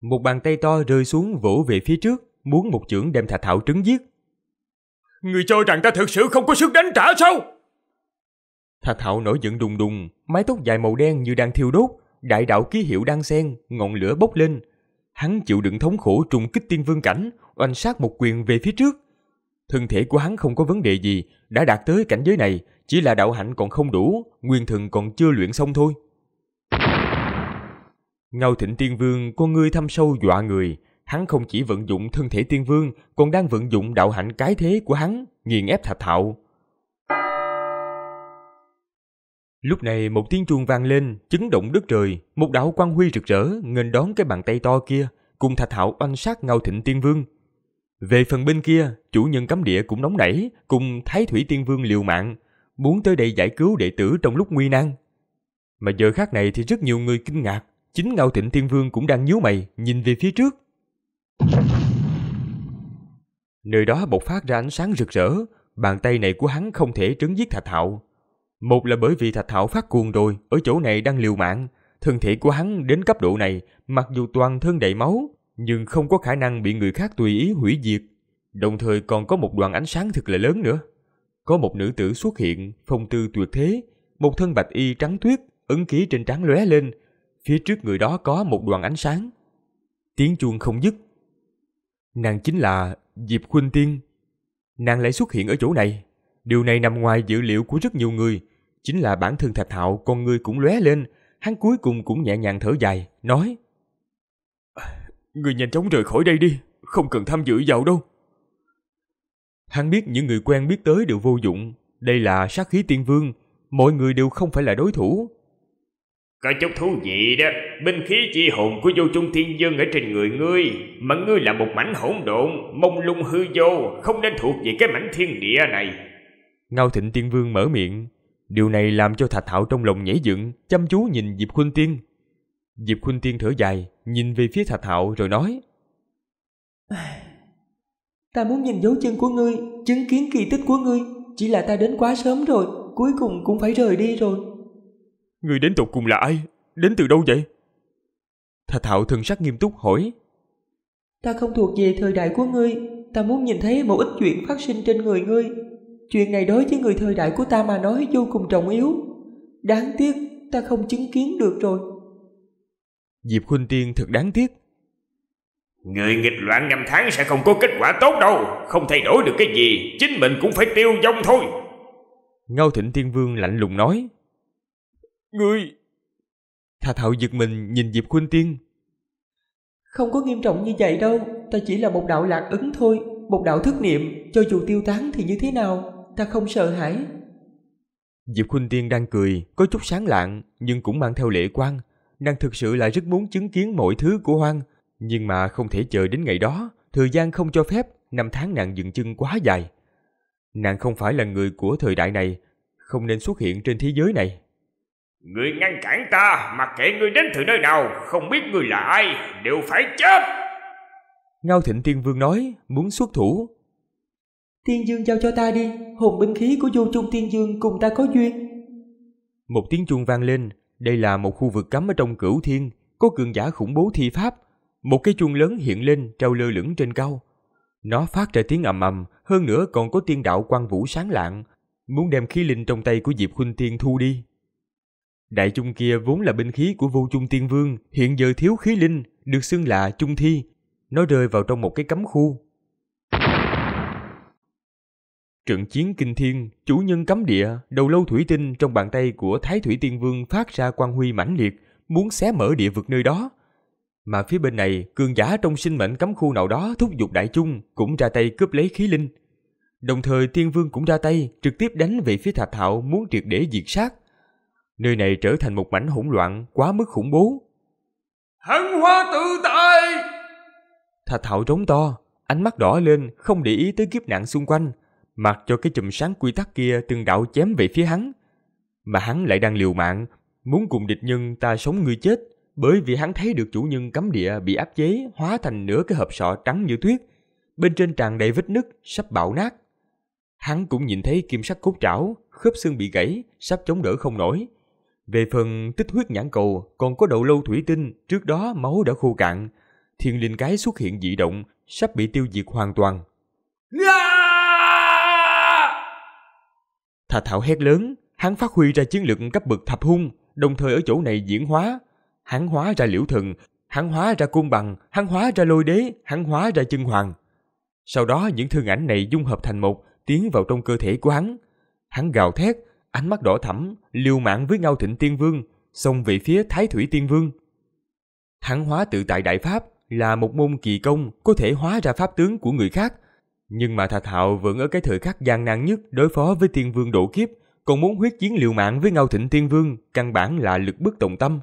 Một bàn tay to rơi xuống vỗ về phía trước, muốn một chưởng đem Thạch Thảo trứng giết. Người cho rằng ta thực sự không có sức đánh trả sao? Thạch Hạo nổi giận đùng đùng, mái tóc dài màu đen như đang thiêu đốt, đại đạo ký hiệu đang xen, ngọn lửa bốc lên. Hắn chịu đựng thống khổ trùng kích tiên vương cảnh, oanh sát một quyền về phía trước. Thân thể của hắn không có vấn đề gì, đã đạt tới cảnh giới này, chỉ là đạo hạnh còn không đủ, nguyên thần còn chưa luyện xong thôi. Ngao Thịnh Tiên Vương con ngươi thăm sâu dọa người, hắn không chỉ vận dụng thân thể tiên vương, còn đang vận dụng đạo hạnh cái thế của hắn, nghiền ép Thạch thạo Lúc này một tiếng chuông vang lên, chấn động đất trời, một đạo quang huy rực rỡ nghênh đón cái bàn tay to kia, cùng Thạch thạo oanh sát Ngao Thịnh Tiên Vương. Về phần bên kia, chủ nhân cấm địa cũng nóng nảy, cùng Thái Thủy Tiên Vương liều mạng, muốn tới đây giải cứu đệ tử trong lúc nguy nan. Mà giờ khác này thì rất nhiều người kinh ngạc, chính Ngao Thịnh Tiên Vương cũng đang nhíu mày, nhìn về phía trước. Nơi đó bộc phát ra ánh sáng rực rỡ, bàn tay này của hắn không thể trấn giết Thạch Hạo. Một là bởi vì Thạch Hạo phát cuồng rồi, ở chỗ này đang liều mạng, thân thể của hắn đến cấp độ này, mặc dù toàn thân đầy máu, nhưng không có khả năng bị người khác tùy ý hủy diệt. Đồng thời còn có một đoàn ánh sáng thật là lớn nữa. Có một nữ tử xuất hiện, phong tư tuyệt thế, một thân bạch y trắng tuyết, ấn ký trên trắng lóe lên, phía trước người đó có một đoàn ánh sáng. Tiếng chuông không dứt, Nàng chính là Diệp Khuynh Tiên. Nàng lại xuất hiện ở chỗ này. Điều này nằm ngoài dữ liệu của rất nhiều người. Chính là bản thân Thạch Hạo con người cũng lóe lên. Hắn cuối cùng cũng nhẹ nhàng thở dài, nói. Người nhanh chóng rời khỏi đây đi, không cần tham dự vào đâu. Hắn biết những người quen biết tới đều vô dụng. Đây là sát khí tiên vương, mọi người đều không phải là đối thủ. Có chút thú vị đó Binh khí chi hồn của vô trung thiên dương ở trên người ngươi Mà ngươi là một mảnh hỗn độn Mông lung hư vô Không nên thuộc về cái mảnh thiên địa này Ngao thịnh tiên vương mở miệng Điều này làm cho thạch hạo trong lòng nhảy dựng Chăm chú nhìn Diệp Khuynh Tiên Diệp Khuynh Tiên thở dài Nhìn về phía thạch hạo rồi nói Ta muốn nhìn dấu chân của ngươi Chứng kiến kỳ tích của ngươi Chỉ là ta đến quá sớm rồi Cuối cùng cũng phải rời đi rồi Người đến tục cùng là ai? Đến từ đâu vậy? Thà Thạo thần sắc nghiêm túc hỏi. Ta không thuộc về thời đại của ngươi, ta muốn nhìn thấy một ít chuyện phát sinh trên người ngươi. Chuyện này đối với người thời đại của ta mà nói vô cùng trọng yếu. Đáng tiếc, ta không chứng kiến được rồi. Diệp Khuynh Tiên thật đáng tiếc. Người nghịch loạn năm tháng sẽ không có kết quả tốt đâu, không thay đổi được cái gì, chính mình cũng phải tiêu vong thôi. Ngao Thịnh Tiên Vương lạnh lùng nói. Ngươi... Thà thạo giật mình nhìn Diệp Khuynh Tiên. Không có nghiêm trọng như vậy đâu, ta chỉ là một đạo lạc ứng thôi, một đạo thức niệm, cho dù tiêu tán thì như thế nào, ta không sợ hãi. Diệp Khuynh Tiên đang cười, có chút sáng lạng, nhưng cũng mang theo lệ quan. Nàng thực sự lại rất muốn chứng kiến mọi thứ của Hoang, nhưng mà không thể chờ đến ngày đó, thời gian không cho phép, năm tháng nàng dựng chân quá dài. Nàng không phải là người của thời đại này, không nên xuất hiện trên thế giới này. Người ngăn cản ta mà kệ ngươi đến từ nơi nào Không biết ngươi là ai Đều phải chết Ngao Thịnh Tiên Vương nói Muốn xuất thủ Tiên Dương giao cho ta đi Hồn binh khí của vô trung Tiên Dương cùng ta có duyên Một tiếng chuông vang lên Đây là một khu vực cấm ở trong cửu thiên Có cường giả khủng bố thi pháp Một cái chuông lớn hiện lên trao lơ lửng trên cao Nó phát ra tiếng ầm ầm Hơn nữa còn có tiên đạo quan vũ sáng lạng Muốn đem khí linh trong tay của Diệp Khuynh Tiên thu đi Đại chung kia vốn là binh khí của vô chung tiên vương, hiện giờ thiếu khí linh, được xưng là chung thi. Nó rơi vào trong một cái cấm khu. Trận chiến kinh thiên, chủ nhân cấm địa, đầu lâu thủy tinh trong bàn tay của Thái Thủy Tiên Vương phát ra quang huy mãnh liệt, muốn xé mở địa vực nơi đó. Mà phía bên này, cường giả trong sinh mệnh cấm khu nào đó thúc giục đại chung cũng ra tay cướp lấy khí linh. Đồng thời Tiên Vương cũng ra tay, trực tiếp đánh về phía Thạch Hạo muốn triệt để diệt sát. Nơi này trở thành một mảnh hỗn loạn quá mức khủng bố. Hắn hoa tự tại! Thạch thạo rống to, ánh mắt đỏ lên, không để ý tới kiếp nạn xung quanh, mặc cho cái chùm sáng quy tắc kia từng đạo chém về phía hắn. Mà hắn lại đang liều mạng, muốn cùng địch nhân ta sống người chết, bởi vì hắn thấy được chủ nhân cấm địa bị áp chế hóa thành nửa cái hộp sọ trắng như tuyết, bên trên tràn đầy vết nứt, sắp bạo nát. Hắn cũng nhìn thấy kim sắc cốt trảo, khớp xương bị gãy, sắp chống đỡ không nổi, về phần tích huyết nhãn cầu còn có đậu lâu thủy tinh, trước đó máu đã khô cạn. Thiên linh cái xuất hiện dị động, sắp bị tiêu diệt hoàn toàn. Thà thảo hét lớn, hắn phát huy ra chiến lược cấp bậc thập hung, đồng thời ở chỗ này diễn hóa. Hắn hóa ra liễu thần, hắn hóa ra cung bằng, hắn hóa ra lôi đế, hắn hóa ra chân hoàng. Sau đó những thương ảnh này dung hợp thành một, tiến vào trong cơ thể của hắn. Hắn gào thét, ánh mắt đỏ thẫm, liều mạng với Ngao Thịnh Tiên Vương, xông về phía Thái Thủy Tiên Vương. Hắn hóa tự tại đại pháp là một môn kỳ công có thể hóa ra pháp tướng của người khác, nhưng mà Thạch Hạo vẫn ở cái thời khắc gian nan nhất đối phó với Tiên Vương đổ kiếp, còn muốn huyết chiến liều mạng với Ngao Thịnh Tiên Vương, căn bản là lực bất tòng tâm.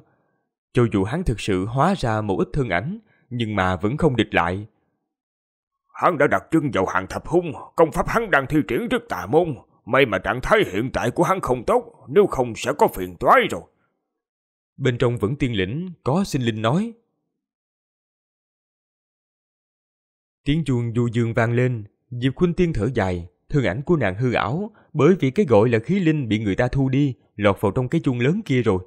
Cho dù hắn thực sự hóa ra một ít thân ảnh, nhưng mà vẫn không địch lại. Hắn đã đặt chân vào hàng thập hung, công pháp hắn đang thi triển rất tà môn, May mà trạng thái hiện tại của hắn không tốt, nếu không sẽ có phiền toái rồi. Bên trong vẫn tiên lĩnh, có sinh linh nói. Tiếng chuông du dương vang lên, Diệp Khuynh Tiên thở dài, thương ảnh của nàng hư ảo, bởi vì cái gọi là khí linh bị người ta thu đi, lọt vào trong cái chuông lớn kia rồi.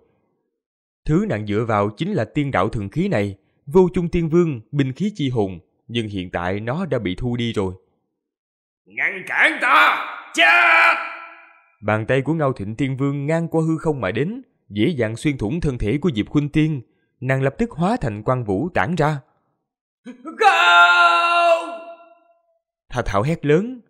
Thứ nàng dựa vào chính là tiên đạo thường khí này, vô chung tiên vương, binh khí chi hùng, nhưng hiện tại nó đã bị thu đi rồi. Ngăn cản ta! Chà! Bàn tay của Ngao Thịnh Tiên Vương ngang qua hư không mà đến, dễ dàng xuyên thủng thân thể của Diệp Khuynh Tiên, nàng lập tức hóa thành quan vũ tản ra. Không! Thà Thảo hét lớn.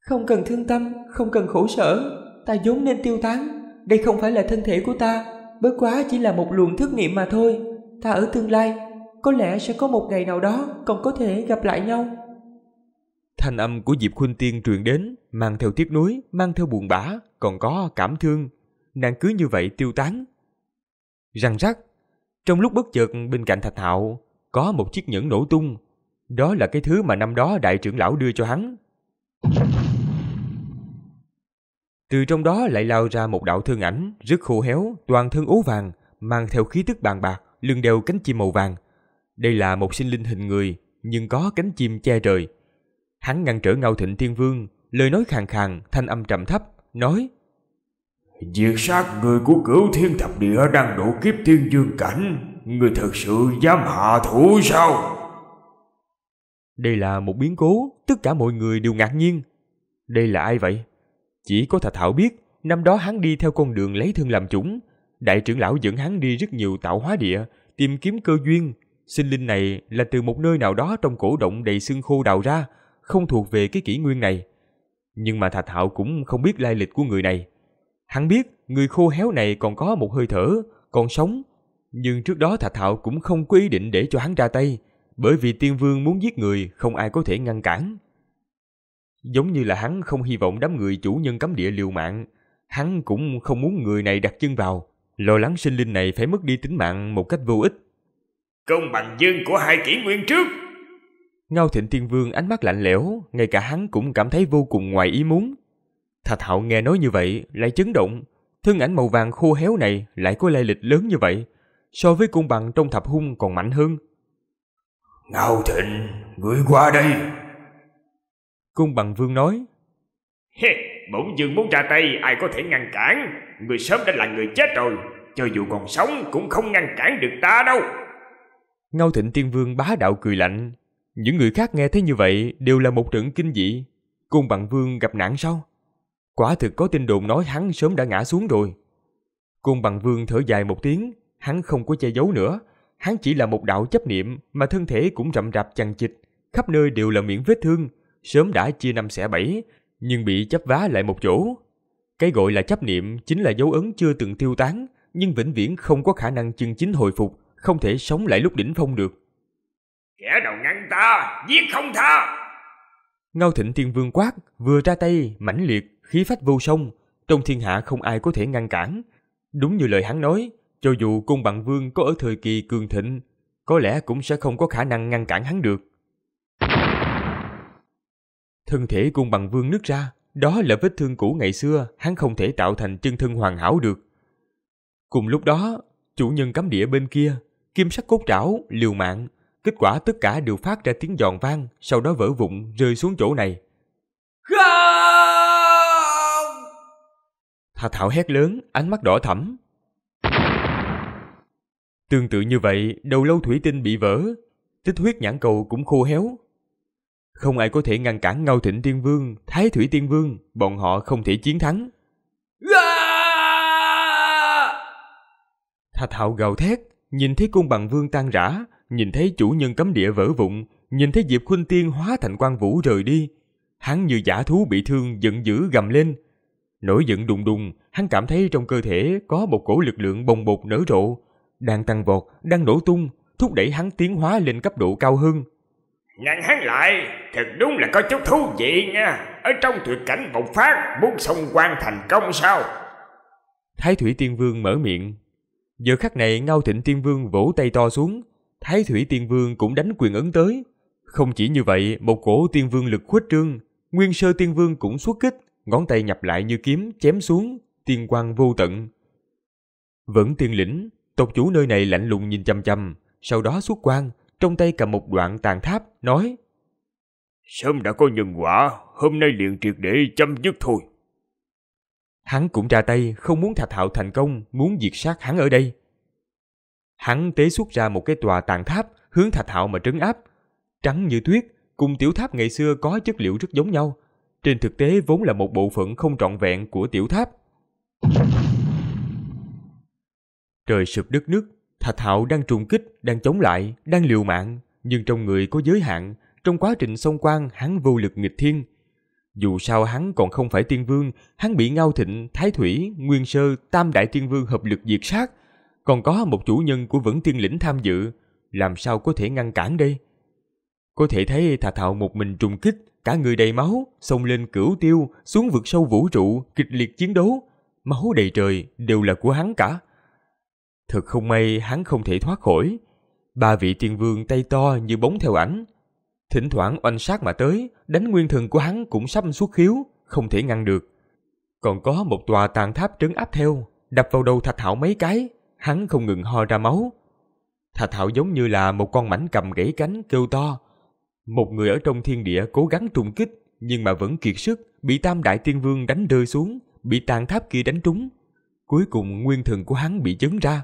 Không cần thương tâm, không cần khổ sở, ta vốn nên tiêu tán, đây không phải là thân thể của ta, bất quá chỉ là một luồng thức niệm mà thôi. Ta ở tương lai, có lẽ sẽ có một ngày nào đó còn có thể gặp lại nhau. Thanh âm của Diệp Khuynh Tiên truyền đến, mang theo tiếc nuối, mang theo buồn bã, còn có cảm thương. Nàng cứ như vậy tiêu tán. Răng rắc. Trong lúc bất chợt bên cạnh Thạch Hạo, có một chiếc nhẫn nổ tung. Đó là cái thứ mà năm đó đại trưởng lão đưa cho hắn. Từ trong đó lại lao ra một đạo thương ảnh, rất khô héo, toàn thân ố vàng, mang theo khí tức bàn bạc, lưng đeo cánh chim màu vàng. Đây là một sinh linh hình người, nhưng có cánh chim che trời, Hắn ngăn trở Ngao Thịnh thiên Vương, lời nói khàn khàn, thanh âm trầm thấp, nói diệt sát người của cửu thiên thập địa đang độ kiếp thiên dương cảnh, người thật sự dám hạ thủ sao? Đây là một biến cố, tất cả mọi người đều ngạc nhiên. Đây là ai vậy? Chỉ có Thạch Thảo biết, năm đó hắn đi theo con đường lấy thương làm chủng. Đại trưởng lão dẫn hắn đi rất nhiều tạo hóa địa, tìm kiếm cơ duyên. Sinh linh này là từ một nơi nào đó trong cổ động đầy xương khô đào ra, không thuộc về cái kỷ nguyên này. Nhưng mà Thạch Hạo cũng không biết lai lịch của người này. Hắn biết người khô héo này còn có một hơi thở, còn sống. Nhưng trước đó Thạch Hạo cũng không có ý định để cho hắn ra tay, bởi vì tiên vương muốn giết người không ai có thể ngăn cản. Giống như là hắn không hy vọng đám người chủ nhân cấm địa liều mạng, hắn cũng không muốn người này đặt chân vào, lo lắng sinh linh này phải mất đi tính mạng một cách vô ích. Công bằng dương của hai kỷ nguyên trước Ngao Thịnh Thiên Vương ánh mắt lạnh lẽo, ngay cả hắn cũng cảm thấy vô cùng ngoài ý muốn. Thạch Hạo nghe nói như vậy lại chấn động, thân ảnh màu vàng khô héo này lại có lai lịch lớn như vậy, so với cung bằng trong thập hung còn mạnh hơn. Ngao Thịnh, ngươi qua đây. Cung bằng vương nói. Hê, bổn vương muốn ra tay ai có thể ngăn cản, người sớm đã là người chết rồi, cho dù còn sống cũng không ngăn cản được ta đâu. Ngao Thịnh Tiên Vương bá đạo cười lạnh, những người khác nghe thấy như vậy đều là một trận kinh dị. Cung Bằng Vương gặp nạn sao? Quả thực có tin đồn nói hắn sớm đã ngã xuống rồi. Cung Bằng Vương thở dài một tiếng, hắn không có che giấu nữa. Hắn chỉ là một đạo chấp niệm mà thân thể cũng rậm rạp chằng chịch, khắp nơi đều là miệng vết thương, sớm đã chia năm xẻ bảy, nhưng bị chấp vá lại một chỗ. Cái gọi là chấp niệm chính là dấu ấn chưa từng tiêu tán, nhưng vĩnh viễn không có khả năng chân chính hồi phục, không thể sống lại lúc đỉnh phong được. Kẻ đầu ngăn ta, giết không tha! Ngao Thịnh Thiên Vương quát, vừa ra tay, mãnh liệt, khí phách vô song, trong thiên hạ không ai có thể ngăn cản. Đúng như lời hắn nói, cho dù cung bằng vương có ở thời kỳ cường thịnh, có lẽ cũng sẽ không có khả năng ngăn cản hắn được. Thân thể cung bằng vương nứt ra, đó là vết thương cũ ngày xưa hắn không thể tạo thành chân thân hoàn hảo được. Cùng lúc đó, chủ nhân cấm địa bên kia, kim sắc cốt trảo, liều mạng, Kết quả tất cả đều phát ra tiếng giòn vang, sau đó vỡ vụn rơi xuống chỗ này. Không! Thà Thảo hét lớn, ánh mắt đỏ thẫm. Tương tự như vậy, đầu lâu thủy tinh bị vỡ, tích huyết nhãn cầu cũng khô héo. Không ai có thể ngăn cản Ngao Thịnh Tiên Vương, Thái Thủy Tiên Vương, bọn họ không thể chiến thắng. Thạch Hạo gào thét, nhìn thấy cung bằng vương tan rã, nhìn thấy chủ nhân cấm địa vỡ vụn, nhìn thấy Diệp Khuynh Tiên hóa thành quan vũ rời đi. Hắn như giả thú bị thương giận dữ gầm lên. Nổi giận đùng đùng, hắn cảm thấy trong cơ thể có một cổ lực lượng bồng bột nở rộ, đang tăng vọt, đang nổ tung, thúc đẩy hắn tiến hóa lên cấp độ cao hơn. Ngăn hắn lại, thật đúng là có chút thú vị nha. Ở trong tuyệt cảnh bộc phát, muốn xông quan thành công sao? Thái Thủy Tiên Vương mở miệng. Giờ khắc này Ngao Thịnh Tiên Vương vỗ tay to xuống, Thái Thủy Tiên Vương cũng đánh quyền ấn tới. Không chỉ như vậy, một cổ Tiên Vương lực khuếch trương, Nguyên Sơ Tiên Vương cũng xuất kích, ngón tay nhập lại như kiếm chém xuống, tiên quang vô tận. Vẫn tiên lĩnh, tộc chủ nơi này lạnh lùng nhìn chăm chăm, sau đó xuất quang, trong tay cầm một đoạn tàn tháp, nói Sớm đã có nhân quả, hôm nay liền triệt để chấm dứt thôi. Hắn cũng ra tay, không muốn Thạch Hạo thành công, muốn diệt sát hắn ở đây. Hắn tế xuất ra một cái tòa tàn tháp hướng Thạch Hạo mà trấn áp. Trắng như tuyết, cùng tiểu tháp ngày xưa có chất liệu rất giống nhau. Trên thực tế vốn là một bộ phận không trọn vẹn của tiểu tháp. Trời sụp đất nước, Thạch Hạo đang trùng kích, đang chống lại, đang liều mạng, nhưng trong người có giới hạn, trong quá trình xông quan hắn vô lực nghịch thiên. Dù sao hắn còn không phải tiên vương, hắn bị Ngao Thịnh, Thái Thủy, Nguyên Sơ, Tam Đại Tiên Vương hợp lực diệt sát, còn có một chủ nhân của Vẫn thiên Lĩnh tham dự, làm sao có thể ngăn cản đây? Có thể thấy Thà Thạo một mình trùng kích, cả người đầy máu, xông lên cửu tiêu, xuống vực sâu vũ trụ, kịch liệt chiến đấu. Máu đầy trời đều là của hắn cả. Thật không may hắn không thể thoát khỏi. Ba vị tiên vương tay to như bóng theo ảnh. Thỉnh thoảng oanh sát mà tới, đánh nguyên thần của hắn cũng sắp xuất khiếu, không thể ngăn được. Còn có một tòa tàn tháp trấn áp theo, đập vào đầu Thạch Hạo mấy cái, hắn không ngừng ho ra máu. thạch Thảo giống như là một con mảnh cầm gãy cánh kêu to. Một người ở trong thiên địa cố gắng trùng kích, nhưng mà vẫn kiệt sức, bị tam đại tiên vương đánh rơi xuống, bị tàn tháp kia đánh trúng. Cuối cùng nguyên thần của hắn bị chấn ra,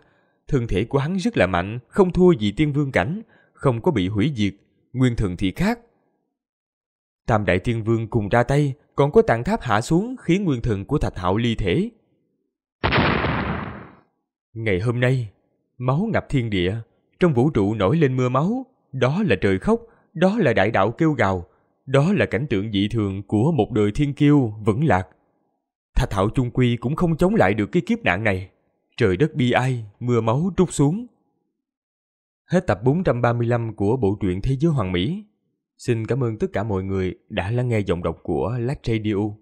thân thể của hắn rất là mạnh, không thua gì tiên vương cảnh, không có bị hủy diệt, nguyên thần thì khác. Tam đại tiên vương cùng ra tay, còn có tàn tháp hạ xuống khiến nguyên thần của Thạch Hạo ly thể. Ngày hôm nay, máu ngập thiên địa, trong vũ trụ nổi lên mưa máu, đó là trời khóc, đó là đại đạo kêu gào, đó là cảnh tượng dị thường của một đời thiên kiêu vững lạc. Thạch Thảo chung Quy cũng không chống lại được cái kiếp nạn này. Trời đất bi ai, mưa máu trút xuống. Hết tập 435 của bộ truyện Thế giới Hoàng Mỹ. Xin cảm ơn tất cả mọi người đã lắng nghe giọng đọc của Lách Radio.